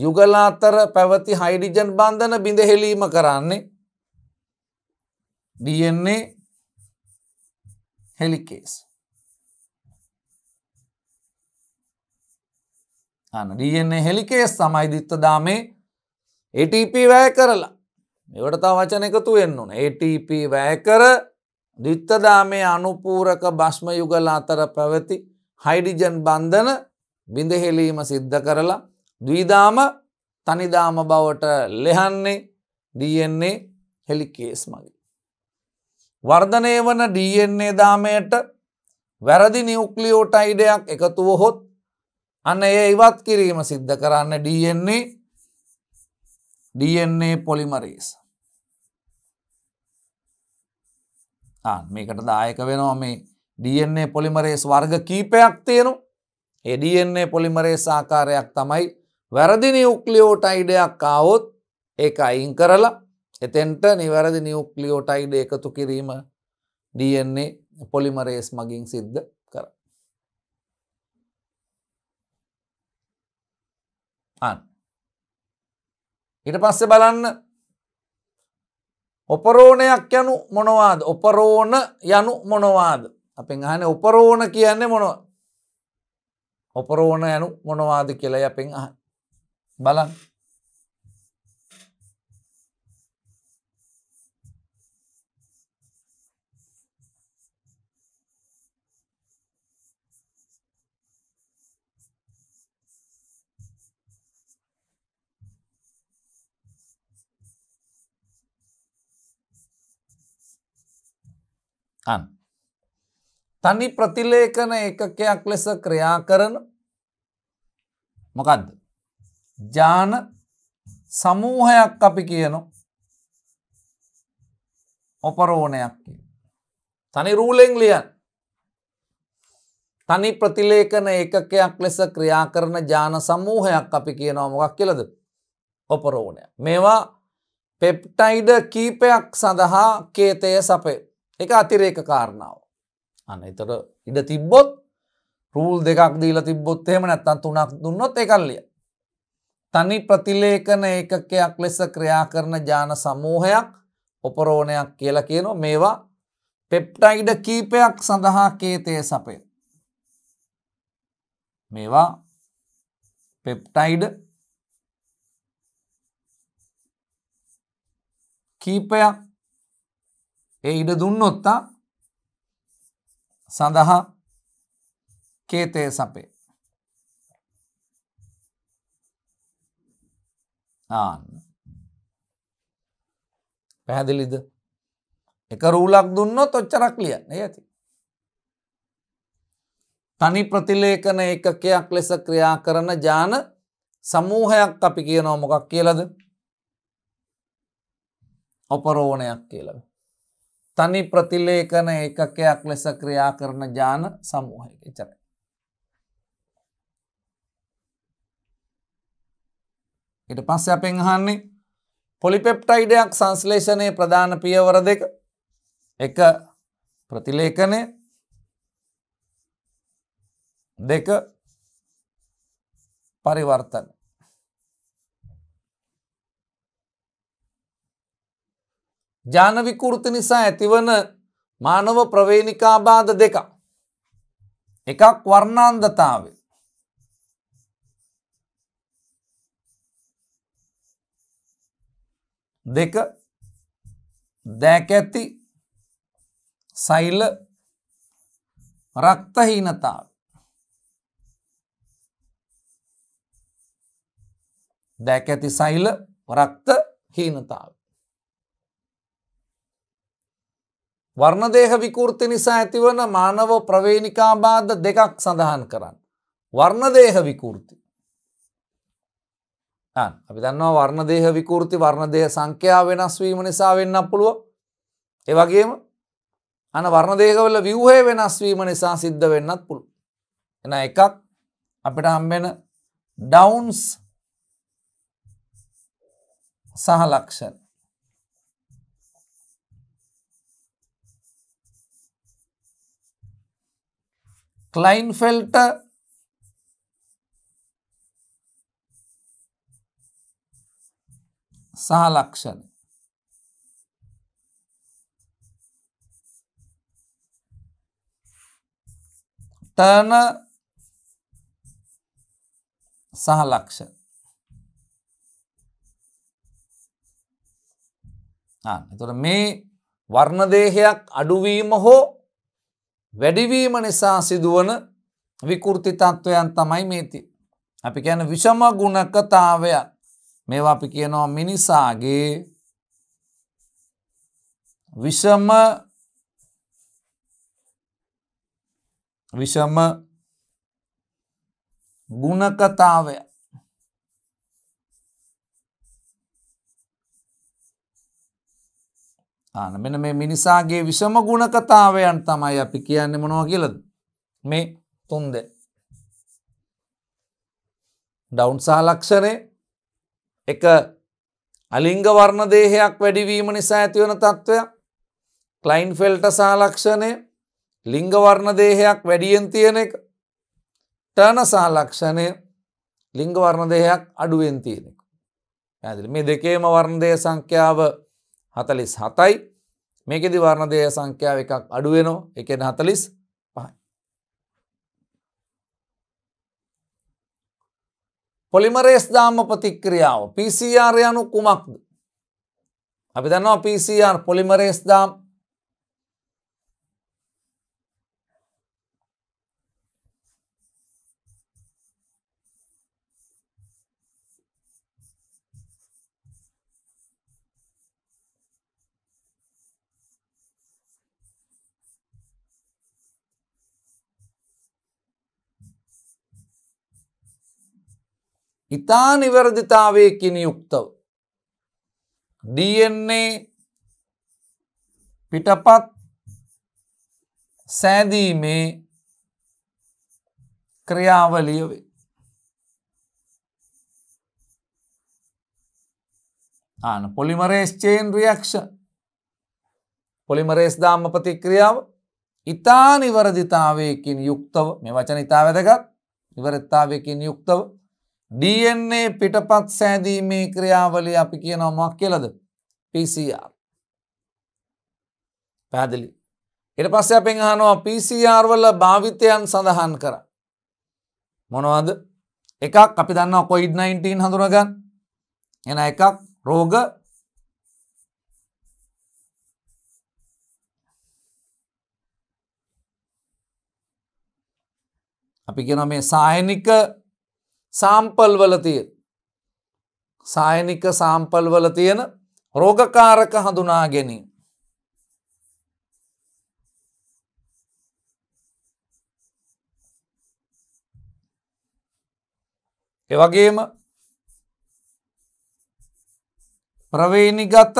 යුගල අතර පැවති හයිඩිජන් බන්ධන බිඳහෙලීම කරන්නේ DNA හෙලිකේස් DNA හෙලිකේස් සමයි දිත්තදාමේ ATP වැය කරලා මෙවට තව වචන එකතු වෙන්න ඕන ATP වැය කර දිත්තදාමේ අනුපූරක භස්ම යුගල අතර පැවති හයිඩිජන් බන්ධන බිඳහෙලීම සිද්ධ කරලා දවිධාම තනිදාම බවට ලෙහන්නේ DNA හෙලිකේස් මගින්. වර්ධනය වන DNA දාමයට වැරදි නිියුක්ලියෝටයිඩයක් එකතුව හොත් අන්න ඒ ඉවත් කිරීම සිද්ධ කරන්න DNA DNA පොලිමරේස. මේකට දායක වෙනවා මේ DNA පොලිමරේස් වර්ග කීපයක් තියෙනු ඒ DNA පොලිමරේ සාකාරයක් තමයි වැරදි නිියුක්ලියෝටයිඩයක් ආවොත් ඒ අයින් කරලා එතෙන්ට නිවැරදි නිියුක්ලියෝටයිඩ එකතු කිරීම DNA පොලිමරේස් මගින් සිද්ධ කර. අන්. ඊට පස්සේ බලන්න ඔපරෝණයක් යනු මොනවාද ඔපරෝණ යනු මොනවාද අපෙන් අහන ඔපරෝණ කියන්නේ මොනව ඔපරෝණ යනු මොනවාද කියලා අපෙන් අහන් බලන් අන් තනි ප්‍රතිලේකන එකකයක් ලෙස ක්‍රියා කරන මොකක්ද ජාන සමූහයක් අපි කියනු ඔපරෝණයක් කිය. තනි රූලෙන් ලියන් තනි ප්‍රතිලේකන ඒකකයක් ලෙස ක්‍රියා කරන ජාන සමූහයක් අපි කියනවා මොකක් කියලද ඔපරෝණය. මේවා පෙප්ටයිඩ කීපයක් සඳහා කේතය සපේ එක අතිරේක කාරණාව. අන්න එතට ඉඩ තිබ්බොත් රූල් දෙකක් දීල තිබොත් එහෙම නැත්තන් තුනක් දුන්නොත් එකල්ලිය. තනි ප්‍රතිලේඛන ඒකකයක් ලෙස ක්‍රියා කරන ජාන සමූහයක් ඔපරෝණයක් කියලා කියනවා මේවා පෙප්ටයිඩ් කීපයක් සඳහා කේතය සපය. මේවා පෙප්ටයිඩ් කීපයක් ඒ ඉඩ දුන්නොත්තා සඳහා කේතය සපේ. ආන්න. පැහැදිලිද එක රූලක් දුන්නොත් ඔච්චරක් ලියන්න ඇති. තනි ප්‍රතිලේකන එකකයක් ලෙස ක්‍රියා කරන ජාන සමූහයක් අපි කියනෝ මොකක් කියලද ඔපරෝණයක් කියලද. තනි ප්‍රතිලේකන එකකයක් ලෙස ක්‍රියා කරන ජාන සමූහයක චරයි. ඉට පස්ස අපෙන් අහන්නේ පොලිපෙප්ටයිඩයක් සංස්ලේෂණය ප්‍රධාන පියවර දෙක එක ප්‍රතිලේකනය දෙක පරිවර්තන ජානවිකෘති නිසා ඇතිවන මානව ප්‍රවේණිකාබාධ දෙක එකක් වර්ණන්දතාවේ දෙක දැක ඇති සෛල රක්තහීනතාව දැක ඇති සෛල රක්ත හීනතාව. වර්ණදේහ විකෘති නිසා ඇතිවන මානව ප්‍රවේණිකාබාධ දෙකක් සඳහන් කරන්න. වර්ණදේහ විකෘති අපි දන්නවා වර්ණදේහ විකෘති වර්ණදේහ සංඛ්‍යා වෙනස් වීම නිසා වෙන්න පුළුව. ඒ වගේම අන වර්ණදේහවල ව්‍යුහය වෙනස් වීම නිසා සිද්ධ වෙන්නත් පුළුවන්. එන එකක් අපිට හම්බෙන ඩවුන්ස් සහ ලක්ෂණ ක්ලයින්ෆෙල්ට සහ ලක්ෂණ ටර්න සහ ලක්ෂණ එතුට මේ වර්ණදේහයක් අඩුවීම හෝ වැඩිවීම නිසා සිදුවන විකෘති තත්ත්වයන් තමයි මේති. අපි ගැන විෂම ගුණකතාවයක් මේවා අපි කියනවා මිනිසාගේ විෂම විෂම ගුණකතාවය ආන මෙන මේ මිනිසාගේ විෂම ගුණකතාවයන් තමයි අපි කියන්න මොනව කියලද මේ තුන්ද ඩවුන්සා ලක්ෂරේ එක අලිංග වර්ණදේහයක් වැඩිවීම නිසා ඇතිවන තත්ත්වයක් කලයින් ෆෙල්ට සාලක්ෂණය ලිංග වර්ණදේහයක් වැඩියෙන් තියෙන එක ටර්න සාලක්ෂණය ලිංග වර්ණදේහයක් අඩුවෙන් තියෙනෙක. ඇදි මේ දෙකේම වර්ණදය සංඛ්‍යාව හතලිස් හතයි මේකෙදි වර්ණදය සංඛ්‍යාව එකක් අඩුවෙනෝ එකෙන් හතලිස් පොලිමරේස් දාම ප්‍රතික්‍රියාව PCR යනු කුමක්ද? අපි දන්නවා PCR පොලිමරේස් දාම් ඉතා නිවැරදිතාවයකින් යුක්තව. DNA පිටපත් සෑදීමේ ක්‍රියාවලිය වේ. ආන පොලිමරේස් චේන් රියක්ෂන් පොලිමරේස් දාම ප්‍රතික්‍රියාව ඉතා නිවරදිතාවයකින් යුක්තව මේ වචන ඉතා වැදගත් නිවරත්තාවයකින් යුක්තව DNA පිටපත් සෑදීමේ ක්‍රියාවලිය අපි කියනවා මොක් කියලද PCR පැදිලි එට පස්ස අපෙන් හනවා PCR වල භාවිතයන් සඳහන් කර මොනවද එකක් අපි දන්න කොයිඩ්-19 හඳුනගන්න එන එකක් රෝග අපි කියන මේ සායනික සාම්පල්වල තියෙන. සායනික සාම්පල්වල තියෙන රෝගකාරක හඳුනා ගැනීම. එවගේම ප්‍රවේනිගත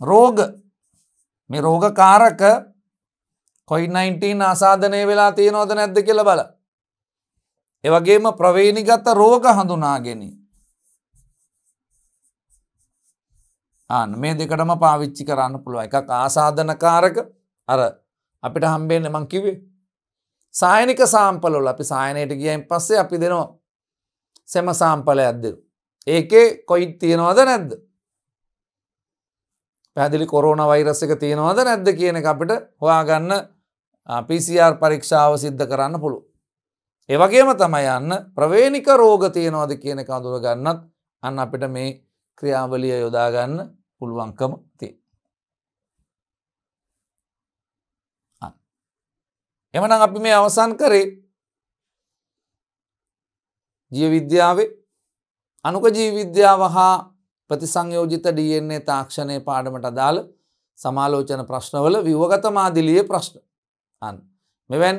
රෝග මේ රෝගකාරක කොයි 19 ආසාධනය වෙලා තියෙනවද නැද්ද කියල බල එවගේම ප්‍රවේණිගත රෝග හඳුනාගෙන. ආන මේ දෙකටම පාවිච්චි කරන්න පුළුව එකක් ආසාධනකාරක අර අපිට හම්බෙන්න මං කිවේ. සායනික සාම්පලොල් අපි සායනයට ගියයින් පස්සේ අපි දෙනවා සෙම සාම්පලය ඇද්ද. ඒකේ කොයිත් තියෙනවද නැද්ද. පැදිලි කොරෝණ වෛරස්සක තියෙනවද නැද්ද කියන අපිට හොයාගන්න පිසිR පරීක්ෂාව සිද්ධ කරන්න පුළුව. ඒවගේම තමයි යන්න ප්‍රවේනික රෝග තියෙනවාද කියන කඳුර ගන්නත් අන්න අපිට මේ ක්‍රියාවලිය යොදාගන්න පුළුවන්කම තිය. එමනම් අපි මේ අවසන් කරේ ජිය විද්‍යාවේ අනුක ජීවිද්‍යාව හා ප්‍රතිසංයෝජිත DNA තාක්ෂණය පාඩමට අදාළ සමාලෝචන ප්‍රශ්නවල විවගත මාදිලිය ප්‍රශ්න අන් මෙවැන්